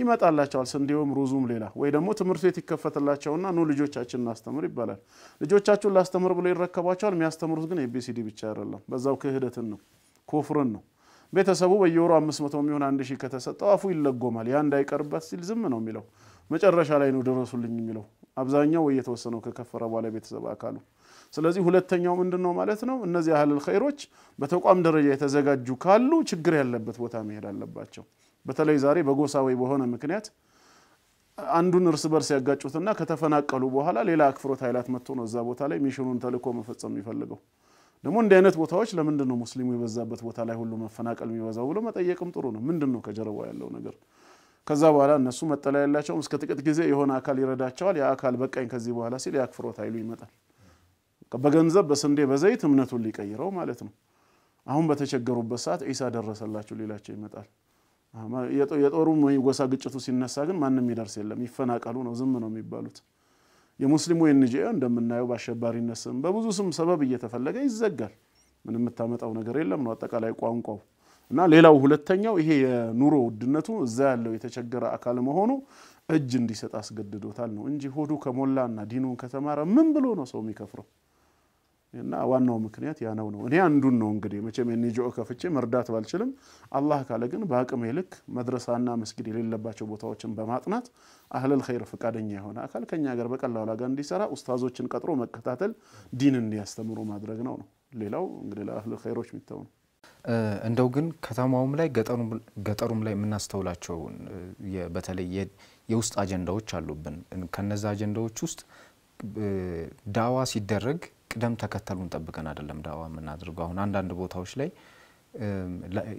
Speaker 2: ይመጣላቸዋል ስንዴውም ሩዙም ሌላ። ወይ ደግሞ ትምህርት ቤት ይከፈትላቸውና ኑ ልጆቻችን እናስተምር ይባላል። ልጆቻችሁን ላስተምር ብሎ ይረከቧቸዋል። የሚያስተምሩት ግን ኤቢሲዲ ብቻ አይደለም፣ በዛው ክህደትን ነው፣ ኮፍርን ነው። ቤተሰቡ በየወሩ አምስት መቶ የሚሆን አንድ ሺህ ከተሰጠው አፉ ይለጎማል። ያ እንዳይቀርበት ሲል ዝም ነው የሚለው። መጨረሻ ላይ ነው ደረሱልኝ የሚለው። አብዛኛው ወይ የተወሰነው ከከፈረ በኋላ ቤተሰብ አካሉ ስለዚህ ሁለተኛው ምንድን ነው ማለት ነው? እነዚህ አህለል ኸይሮች በተቋም ደረጃ የተዘጋጁ ካሉ ችግር ያለበት ቦታ መሄድ አለባቸው። በተለይ ዛሬ ወይ በሆነ ምክንያት አንዱን እርስ በርስ ያጋጩትና ከተፈናቀሉ በኋላ ሌላ አክፍሮት ኃይላት መጥቶ ነው እዛ ቦታ ላይ ሚሽኑን ተልእኮ መፈጸም የሚፈልገው። ደግሞ እንዲህ አይነት ቦታዎች ለምንድን ነው ሙስሊሙ የበዛበት ቦታ ላይ ሁሉ መፈናቀል የሚበዛው ብሎ መጠየቅም ጥሩ ነው። ምንድን ነው ከጀርባ ያለው ነገር? ከዛ በኋላ እነሱ መጠለያ ያላቸውም እስከ ጥቂት ጊዜ የሆነ አካል ይረዳቸዋል። የአካል አካል በቃኝ ከዚህ በኋላ ሲል የአክፍሮት ኃይሉ ይመጣል። በገንዘብ በስንዴ በዘይት እምነቱን ሊቀይረው ማለት ነው። አሁን በተቸገሩበት ሰዓት ዒሳ ደረሰላቸው ሌላቸው ይመጣል። የጦሩ ጎሳ ግጭቱ ሲነሳ ግን ማንም ይደርስ የለም ይፈናቀሉ ነው፣ ዝም ነው የሚባሉት። የሙስሊሙ ኤንጂኦ እንደምናየው በአሸባሪነት ስም በብዙ ስም ሰበብ እየተፈለገ ይዘጋል። ምን የምታመጣው ነገር የለም ነው አጠቃላይ ቋንቋው እና ሌላው ሁለተኛው ይሄ የኑሮ ውድነቱ እዛ ያለው የተቸገረ አካል መሆኑ እጅ እንዲሰጥ አስገድዶታል ነው እንጂ ሆዱ ከሞላ እና ዲኑን ከተማረ ምን ብሎ ነው ሰው የሚከፍረው? እና ዋናው ምክንያት ያነው ነው። እኔ አንዱን ነው እንግዲህ መቼም የኒጆ ከፍቼ መርዳት ባልችልም፣ አላህ ካለ ግን በአቅሜ ልክ መድረሳና መስጊድ የሌለባቸው ቦታዎችን በማጥናት አህለል ኸይር ፈቃደኛ የሆነ አካል ከኛ ጋር በቀላሉ ጋር እንዲሰራ ኡስታዞችን ቀጥሮ መከታተል፣ ዲን እንዲያስተምሩ ማድረግ ነው ነው። ሌላው እንግዲህ ለአህለል ኸይሮች የሚተው ነው።
Speaker 1: እንደው ግን ከተማውም ላይ ገጠሩም ላይ የምናስተውላቸው በተለይ የውስጥ አጀንዳዎች አሉብን። ከነዛ አጀንዳዎች ውስጥ ዳዋ ሲደረግ ቅደም ተከተሉን ጠብቀን አይደለም ዳዋ የምናደርገው። አሁን አንዳንድ ቦታዎች ላይ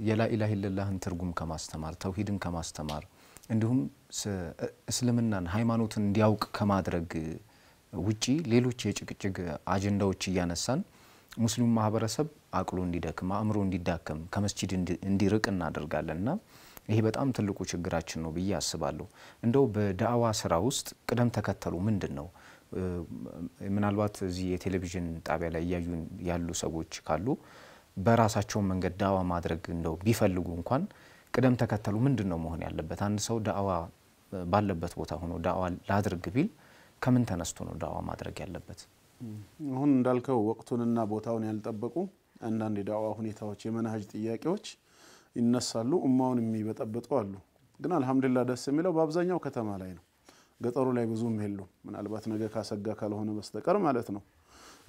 Speaker 1: የላኢላህ ኢለላህን ትርጉም ከማስተማር ተውሂድን ከማስተማር እንዲሁም እስልምናን ሃይማኖትን እንዲያውቅ ከማድረግ ውጪ ሌሎች የጭቅጭግ አጀንዳዎች እያነሳን ሙስሊሙ ማህበረሰብ አቅሎ እንዲደክም አእምሮ እንዲዳከም ከመስጂድ እንዲርቅ እናደርጋለን እና ይሄ በጣም ትልቁ ችግራችን ነው ብዬ አስባለሁ። እንደው በዳዕዋ ስራ ውስጥ ቅደም ተከተሉ ምንድን ነው? ምናልባት እዚህ የቴሌቪዥን ጣቢያ ላይ እያዩ ያሉ ሰዎች ካሉ በራሳቸው መንገድ ዳዋ ማድረግ እንደው ቢፈልጉ እንኳን ቅደም ተከተሉ ምንድን ነው መሆን ያለበት? አንድ ሰው ዳዋ ባለበት ቦታ ሆኖ ዳዋ ላድርግ ቢል ከምን ተነስቶ ነው ዳዋ ማድረግ ያለበት?
Speaker 2: አሁን እንዳልከው ወቅቱንና ቦታውን ያልጠበቁ አንዳንድ የዳዋ ሁኔታዎች፣ የመናሀጅ ጥያቄዎች ይነሳሉ፣ እማውን የሚበጠብጡ አሉ። ግን አልሐምዱሊላህ ደስ የሚለው በአብዛኛው ከተማ ላይ ነው። ገጠሩ ላይ ብዙም የሉም። ምናልባት ነገ ካሰጋ ካልሆነ በስተቀር ማለት ነው።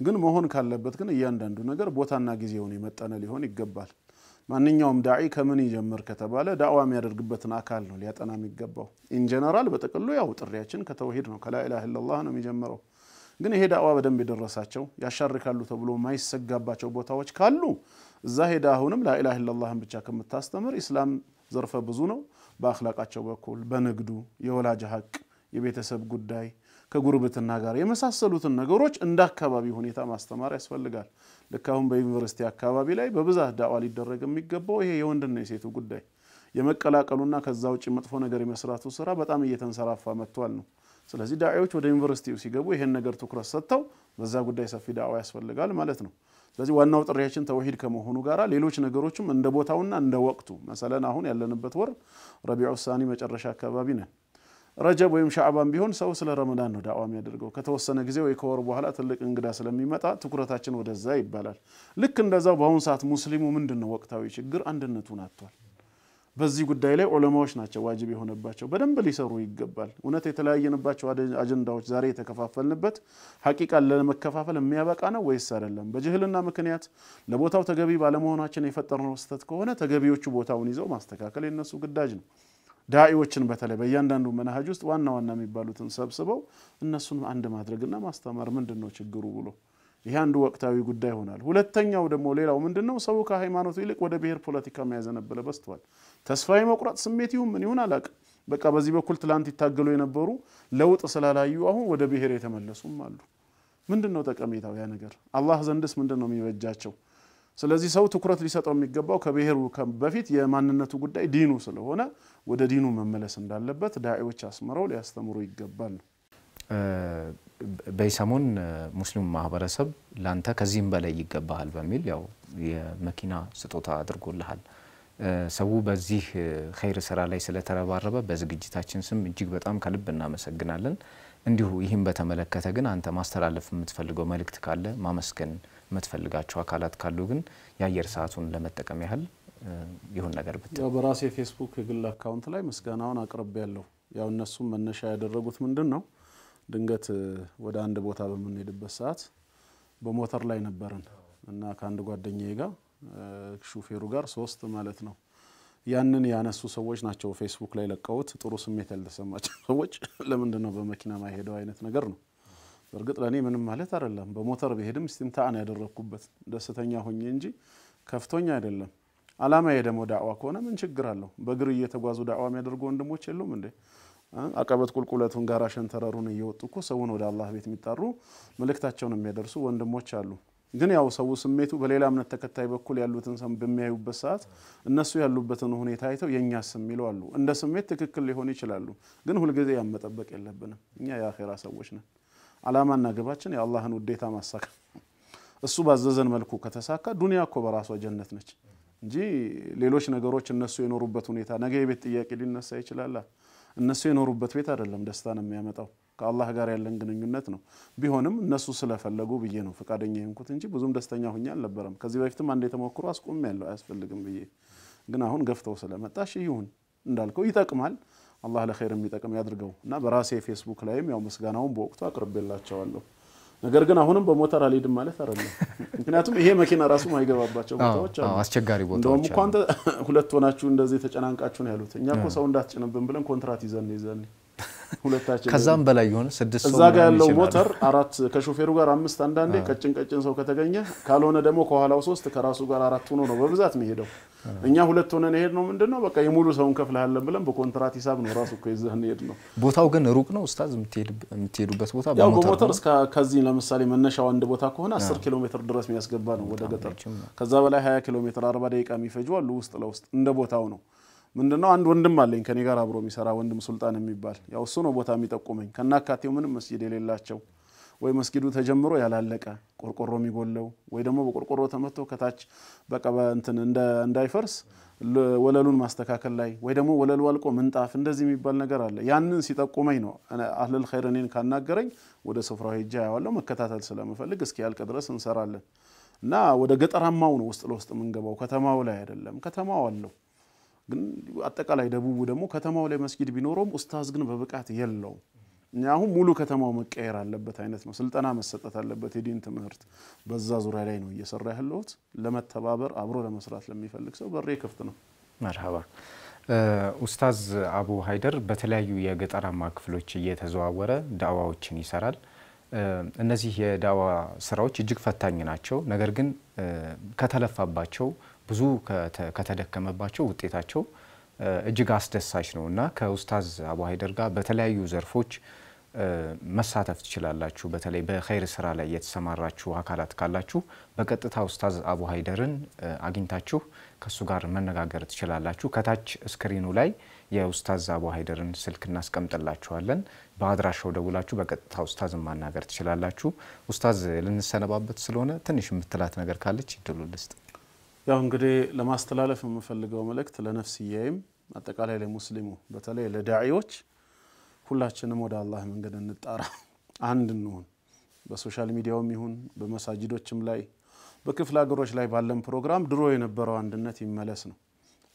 Speaker 2: ግን መሆን ካለበት ግን እያንዳንዱ ነገር ቦታና ጊዜውን የመጠነ ሊሆን ይገባል። ማንኛውም ዳዒ ከምን ይጀምር ከተባለ ዳዕዋ የሚያደርግበትን አካል ነው ሊያጠና የሚገባው። ኢንጀነራል በጥቅሉ ያው ጥሪያችን ከተውሂድ ነው ከላኢላሃ ኢለላህ ነው የሚጀምረው። ግን ይሄ ዳዕዋ በደንብ የደረሳቸው ያሻርካሉ ተብሎ ማይሰጋባቸው ቦታዎች ካሉ እዛ ሄዳ አሁንም ላኢላሃ ኢለላህን ብቻ ከምታስተምር ኢስላም ዘርፈ ብዙ ነው። በአክላቃቸው በኩል በንግዱ የወላጅ ሀቅ የቤተሰብ ጉዳይ ከጉርብትና ጋር የመሳሰሉትን ነገሮች እንደ አካባቢ ሁኔታ ማስተማር ያስፈልጋል። ልክ አሁን በዩኒቨርሲቲ አካባቢ ላይ በብዛት ዳዋ ሊደረግ የሚገባው ይሄ የወንድና የሴቱ ጉዳይ የመቀላቀሉና ከዛ ውጭ መጥፎ ነገር የመስራቱ ስራ በጣም እየተንሰራፋ መጥቷል ነው። ስለዚህ ዳዒዎች ወደ ዩኒቨርሲቲ ሲገቡ ይሄን ነገር ትኩረት ሰጥተው በዛ ጉዳይ ሰፊ ዳዋ ያስፈልጋል ማለት ነው። ስለዚህ ዋናው ጥሪያችን ተውሂድ ከመሆኑ ጋር ሌሎች ነገሮችም እንደ ቦታውና እንደ ወቅቱ መሰለን አሁን ያለንበት ወር ረቢዑ ሳኒ መጨረሻ አካባቢ ነን። ረጀብ ወይም ሻዕባን ቢሆን ሰው ስለ ረመዳን ነው ዳዋ የሚያደርገው። ከተወሰነ ጊዜ ወይ ከወር በኋላ ትልቅ እንግዳ ስለሚመጣ ትኩረታችን ወደዛ ይባላል። ልክ እንደዛው በአሁኑ ሰዓት ሙስሊሙ ምንድን ነው ወቅታዊ ችግር አንድነቱን አጥቷል። በዚህ ጉዳይ ላይ ዑለማዎች ናቸው ዋጅብ የሆነባቸው በደንብ ሊሰሩ ይገባል። እውነት የተለያየንባቸው አጀንዳዎች ዛሬ የተከፋፈልንበት ሐቂቃን ለመከፋፈል የሚያበቃ ነው ወይስ አይደለም? በጅህልና ምክንያት ለቦታው ተገቢ ባለመሆናችን የፈጠርነው ስህተት ከሆነ ተገቢዎቹ ቦታውን ይዘው ማስተካከል የነሱ ግዳጅ ነው። ዳኢዎችን በተለይ በእያንዳንዱ መናሀጅ ውስጥ ዋና ዋና የሚባሉትን ሰብስበው እነሱን አንድ ማድረግና ማስተማር ምንድን ነው ችግሩ ብሎ ይህ አንዱ ወቅታዊ ጉዳይ ይሆናል። ሁለተኛው ደግሞ ሌላው ምንድን ነው ሰው ከሃይማኖቱ ይልቅ ወደ ብሔር ፖለቲካ የሚያዘነበለ በስተዋል። ተስፋ መቁረጥ ስሜት ይሁን ምን ይሁን አላቅም። በቃ በዚህ በኩል ትላንት ይታገሉ የነበሩ ለውጥ ስላላዩ አሁን ወደ ብሔር የተመለሱም አሉ። ምንድን ነው ጠቀሜታው? ያ ነገር አላህ ዘንድስ ምንድን ነው የሚበጃቸው? ስለዚህ ሰው ትኩረት ሊሰጠው የሚገባው ከብሔሩ በፊት የማንነቱ ጉዳይ ዲኑ ስለሆነ ወደ ዲኑ መመለስ እንዳለበት ዳዎች አስምረው ሊያስተምሩ ይገባል ነው።
Speaker 1: በሰሞን ማህበረሰብ ላንተ ከዚህም በላይ ይገባሃል በሚል ያው የመኪና ስጦታ አድርጎልሃል። ሰው በዚህ ኸይር ስራ ላይ ስለተረባረበ በዝግጅታችን ስም እጅግ በጣም ከልብ እናመሰግናለን። እንዲሁ ይህም በተመለከተ ግን አንተ ማስተላለፍ የምትፈልገው መልእክት ካለ ማመስገን የምትፈልጋቸው አካላት ካሉ ግን የአየር ሰዓቱን ለመጠቀም ያህል ይሁን ነገር ብት
Speaker 2: በራሴ የፌስቡክ የግል አካውንት ላይ ምስጋናውን አቅርብ ያለው ያው እነሱም መነሻ ያደረጉት ምንድን ነው፣ ድንገት ወደ አንድ ቦታ በምንሄድበት ሰዓት በሞተር ላይ ነበርን እና ከአንድ ጓደኛዬ ጋር ሹፌሩ ጋር ሶስት ማለት ነው ያንን ያነሱ ሰዎች ናቸው ፌስቡክ ላይ ለቀውት ጥሩ ስሜት ያልተሰማቸው ሰዎች ለምንድን ነው በመኪና ማይሄደው አይነት ነገር ነው። እርግጥ ለእኔ ምንም ማለት አይደለም። በሞተር ብሄድም ስቲምታአን ያደረግኩበት ደስተኛ ሆኜ እንጂ ከፍቶኝ አይደለም። አላማዬ ደግሞ ዳዕዋ ከሆነ ምን ችግር አለው? በእግር እየተጓዙ ዳዕዋ የሚያደርጉ ወንድሞች የሉም እንዴ? አቀበት ቁልቁለቱን ጋራ ሸንተረሩን እየወጡ እኮ ሰውን ወደ አላህ ቤት የሚጠሩ መልእክታቸውን የሚያደርሱ ወንድሞች አሉ። ግን ያው ሰው ስሜቱ በሌላ እምነት ተከታይ በኩል ያሉትን ሰው በሚያዩበት ሰዓት እነሱ ያሉበትን ሁኔታ አይተው የእኛ ስም ይለዋሉ። እንደ ስሜት ትክክል ሊሆን ይችላሉ። ግን ሁልጊዜ ያመጠበቅ የለብንም እኛ የአኼራ ሰዎች ነን። አላማና ግባችን የአላህን ውዴታ ማሳካት እሱ ባዘዘን መልኩ ከተሳካ ዱንያ እኮ በራሷ ጀነት ነች እንጂ ሌሎች ነገሮች እነሱ የኖሩበት ሁኔታ ነገ የቤት ጥያቄ ሊነሳ ይችላል። እነሱ የኖሩበት ቤት አይደለም ደስታን የሚያመጣው ከአላህ ጋር ያለን ግንኙነት ነው። ቢሆንም እነሱ ስለፈለጉ ብዬ ነው ፈቃደኛ የሆንኩት እንጂ ብዙም ደስተኛ ሁኛ አልነበረም። ከዚህ በፊትም አንድ ተሞክሮ አስቆም ያለው አያስፈልግም ብዬ ግን አሁን ገፍተው ስለመጣሽ ይሁን እንዳልከው ይጠቅማል። አላህ ለኸይር የሚጠቅም ያድርገው እና በራሴ ፌስቡክ ላይም ያው ምስጋናውን በወቅቱ አቅርቤላቸዋለሁ። ነገር ግን አሁንም በሞተር አልሄድም ማለት አይደለም። ምክንያቱም ይሄ መኪና ራሱ ማይገባባቸው ቦታዎች አሉ፣ አስቸጋሪ ቦታዎች። እንደውም እኮ አንተ ሁለት ሆናችሁ እንደዚህ ተጨናንቃችሁ ነው ያሉት። እኛ እኮ ሰው እንዳትጭንብን ብለን ኮንትራት ይዘን ይዘን ከዛም በላይ የሆነ ስድስት እዛ ጋር ያለው ሞተር አራት ከሾፌሩ ጋር አምስት አንዳንዴ ቀጭን ቀጭን ሰው ከተገኘ ካልሆነ ደግሞ ከኋላው ሶስት ከራሱ ጋር አራት ሆኖ ነው በብዛት የሚሄደው። እኛ ሁለት ሆነን የሄድ ነው ምንድን ነው በቃ የሙሉ ሰውን ከፍልሃለን ብለን በኮንትራት ሂሳብ ነው ራሱ ይዘህን ሄድ ነው።
Speaker 1: ቦታው ግን ሩቅ ነው ኡስታዝ፣ የምትሄዱበት ቦታ ያው በሞተር
Speaker 2: ከዚህ ለምሳሌ መነሻው አንድ ቦታ ከሆነ 10 ኪሎ ሜትር ድረስ የሚያስገባ ነው ወደ ገጠር። ከዛ በላይ 20 ኪሎ ሜትር 40 ደቂቃ የሚፈጁ አሉ ውስጥ ለውስጥ እንደ ቦታው ነው። ምንድነው አንድ ወንድም አለኝ ከኔ ጋር አብሮ የሚሰራ ወንድም ሱልጣን የሚባል ያው እሱ ነው ቦታ የሚጠቁመኝ ከናካቴው ምንም መስጊድ የሌላቸው ወይ መስጊዱ ተጀምሮ ያላለቀ ቆርቆሮ የሚጎለው ወይ ደግሞ በቆርቆሮ ተመቶ ከታች በቃ እንትን እንዳይፈርስ ወለሉን ማስተካከል ላይ ወይ ደግሞ ወለሉ አልቆ ምንጣፍ እንደዚህ የሚባል ነገር አለ። ያንን ሲጠቁመኝ ነው አህለል ኸይር እኔን ካናገረኝ ወደ ስፍራው ሄጃ ያዋለው መከታተል ስለምፈልግ እስኪ ያልቅ ድረስ እንሰራለን እና ወደ ገጠራማው ነው ውስጥ ለውስጥ የምንገባው ከተማው ላይ አይደለም። ከተማው አለው ግን አጠቃላይ ደቡቡ ደግሞ ከተማው ላይ መስጊድ ቢኖረውም ኡስታዝ ግን በብቃት የለውም። አሁን ሙሉ ከተማው መቀየር አለበት አይነት ነው። ስልጠና መሰጠት አለበት። የዲን ትምህርት በዛ ዙሪያ ላይ ነው እየሰራ ያለሁት። ለመተባበር አብሮ ለመስራት ለሚፈልግ ሰው በሬ ክፍት ነው።
Speaker 1: መርሃባ ኡስታዝ አቡ ሀይደር በተለያዩ የገጠራማ ክፍሎች እየተዘዋወረ ዳዋዎችን ይሰራል። እነዚህ የዳዋ ስራዎች እጅግ ፈታኝ ናቸው። ነገር ግን ከተለፋባቸው ብዙ ከተደከመባቸው ውጤታቸው እጅግ አስደሳች ነው እና ከኡስታዝ አቡ ሀይደር ጋር በተለያዩ ዘርፎች መሳተፍ ትችላላችሁ። በተለይ በኸይር ስራ ላይ የተሰማራችሁ አካላት ካላችሁ በቀጥታ ኡስታዝ አቡ ሀይደርን አግኝታችሁ ከእሱ ጋር መነጋገር ትችላላችሁ። ከታች ስክሪኑ ላይ የኡስታዝ አቡ ሀይደርን ስልክ እናስቀምጥላችኋለን። በአድራሻው ደውላችሁ በቀጥታ ኡስታዝን ማናገር ትችላላችሁ። ኡስታዝ ልንሰነባበት ስለሆነ ትንሽ የምትላት ነገር ካለች ይድሉ ልስጥ
Speaker 2: ያው እንግዲህ ለማስተላለፍ የምፈልገው መልእክት ለነፍስያይም አጠቃላይ ለሙስሊሙ በተለይ ለዳዒዎች ሁላችንም ወደ አላህ መንገድ እንጣራ፣ አንድ እንሆን። በሶሻል ሚዲያውም ይሁን በመሳጅዶችም ላይ በክፍለ ሀገሮች ላይ ባለን ፕሮግራም ድሮ የነበረው አንድነት ይመለስ ነው።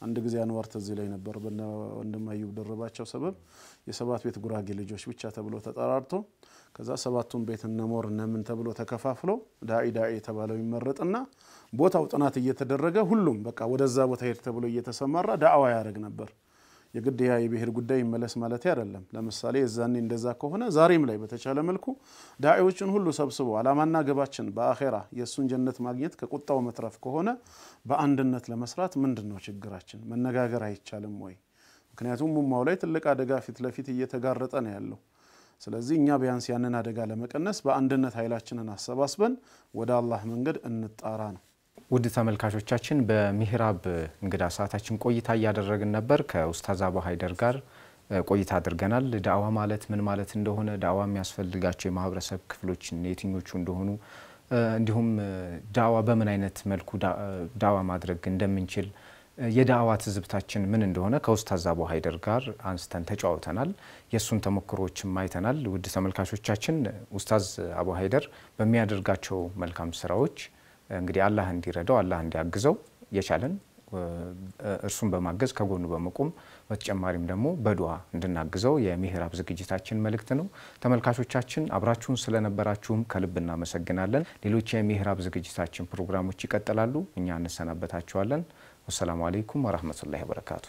Speaker 2: አንድ ጊዜ አንዋር ተዚህ ላይ ነበር። ወንድም አዩብ ደረባቸው ሰበብ የሰባት ቤት ጉራጌ ልጆች ብቻ ተብሎ ተጠራርቶ ከዛ ሰባቱን ቤት እነሞር እነምን ተብሎ ተከፋፍሎ ዳዒ ዳዒ የተባለው ይመረጥና ቦታው ጥናት እየተደረገ ሁሉም በቃ ወደዛ ቦታ ሄድ ተብሎ እየተሰማራ ዳዕዋ ያደረግ ነበር። የግድ ያ የብሔር ጉዳይ ይመለስ ማለት አይደለም። ለምሳሌ እዛኔ እንደዛ ከሆነ ዛሬም ላይ በተቻለ መልኩ ዳዒዎችን ሁሉ ሰብስቦ አላማና ግባችን በአኼራ የእሱን ጀነት ማግኘት ከቁጣው መትረፍ ከሆነ በአንድነት ለመስራት ምንድን ነው ችግራችን? መነጋገር አይቻልም ወይ? ምክንያቱም ሙማው ላይ ትልቅ አደጋ ፊት ለፊት እየተጋረጠ ነው ያለው። ስለዚህ እኛ ቢያንስ ያንን አደጋ ለመቀነስ በአንድነት ኃይላችንን አሰባስበን ወደ አላህ መንገድ እንጣራ ነው።
Speaker 1: ውድ ተመልካቾቻችን በሚህራብ እንግዳ ሰዓታችን ቆይታ እያደረግን ነበር። ከኡስታዝ አቡ ሀይደር ጋር ቆይታ አድርገናል። ዳዕዋ ማለት ምን ማለት እንደሆነ፣ ዳዕዋ የሚያስፈልጋቸው የማህበረሰብ ክፍሎች የትኞቹ እንደሆኑ፣ እንዲሁም ዳዕዋ በምን አይነት መልኩ ዳዕዋ ማድረግ እንደምንችል የዳዕዋ ትዝብታችን ምን እንደሆነ ከኡስታዝ አቡ ሀይደር ጋር አንስተን ተጫውተናል። የእሱን ተሞክሮዎችም አይተናል። ውድ ተመልካቾቻችን ኡስታዝ አቡ ሀይደር በሚያደርጋቸው መልካም ስራዎች እንግዲህ አላህ እንዲረዳው አላህ እንዲያግዘው የቻለን እርሱን በማገዝ ከጎኑ በመቆም በተጨማሪም ደግሞ በዱዋ እንድናግዘው የምሕራብ ዝግጅታችን መልእክት ነው። ተመልካቾቻችን አብራችሁን ስለነበራችሁም ከልብ እናመሰግናለን። ሌሎች የምሕራብ ዝግጅታችን ፕሮግራሞች ይቀጥላሉ። እኛ እንሰናበታችኋለን። ወሰላሙ አሌይኩም ወረህመቱላሂ ወበረካቱ።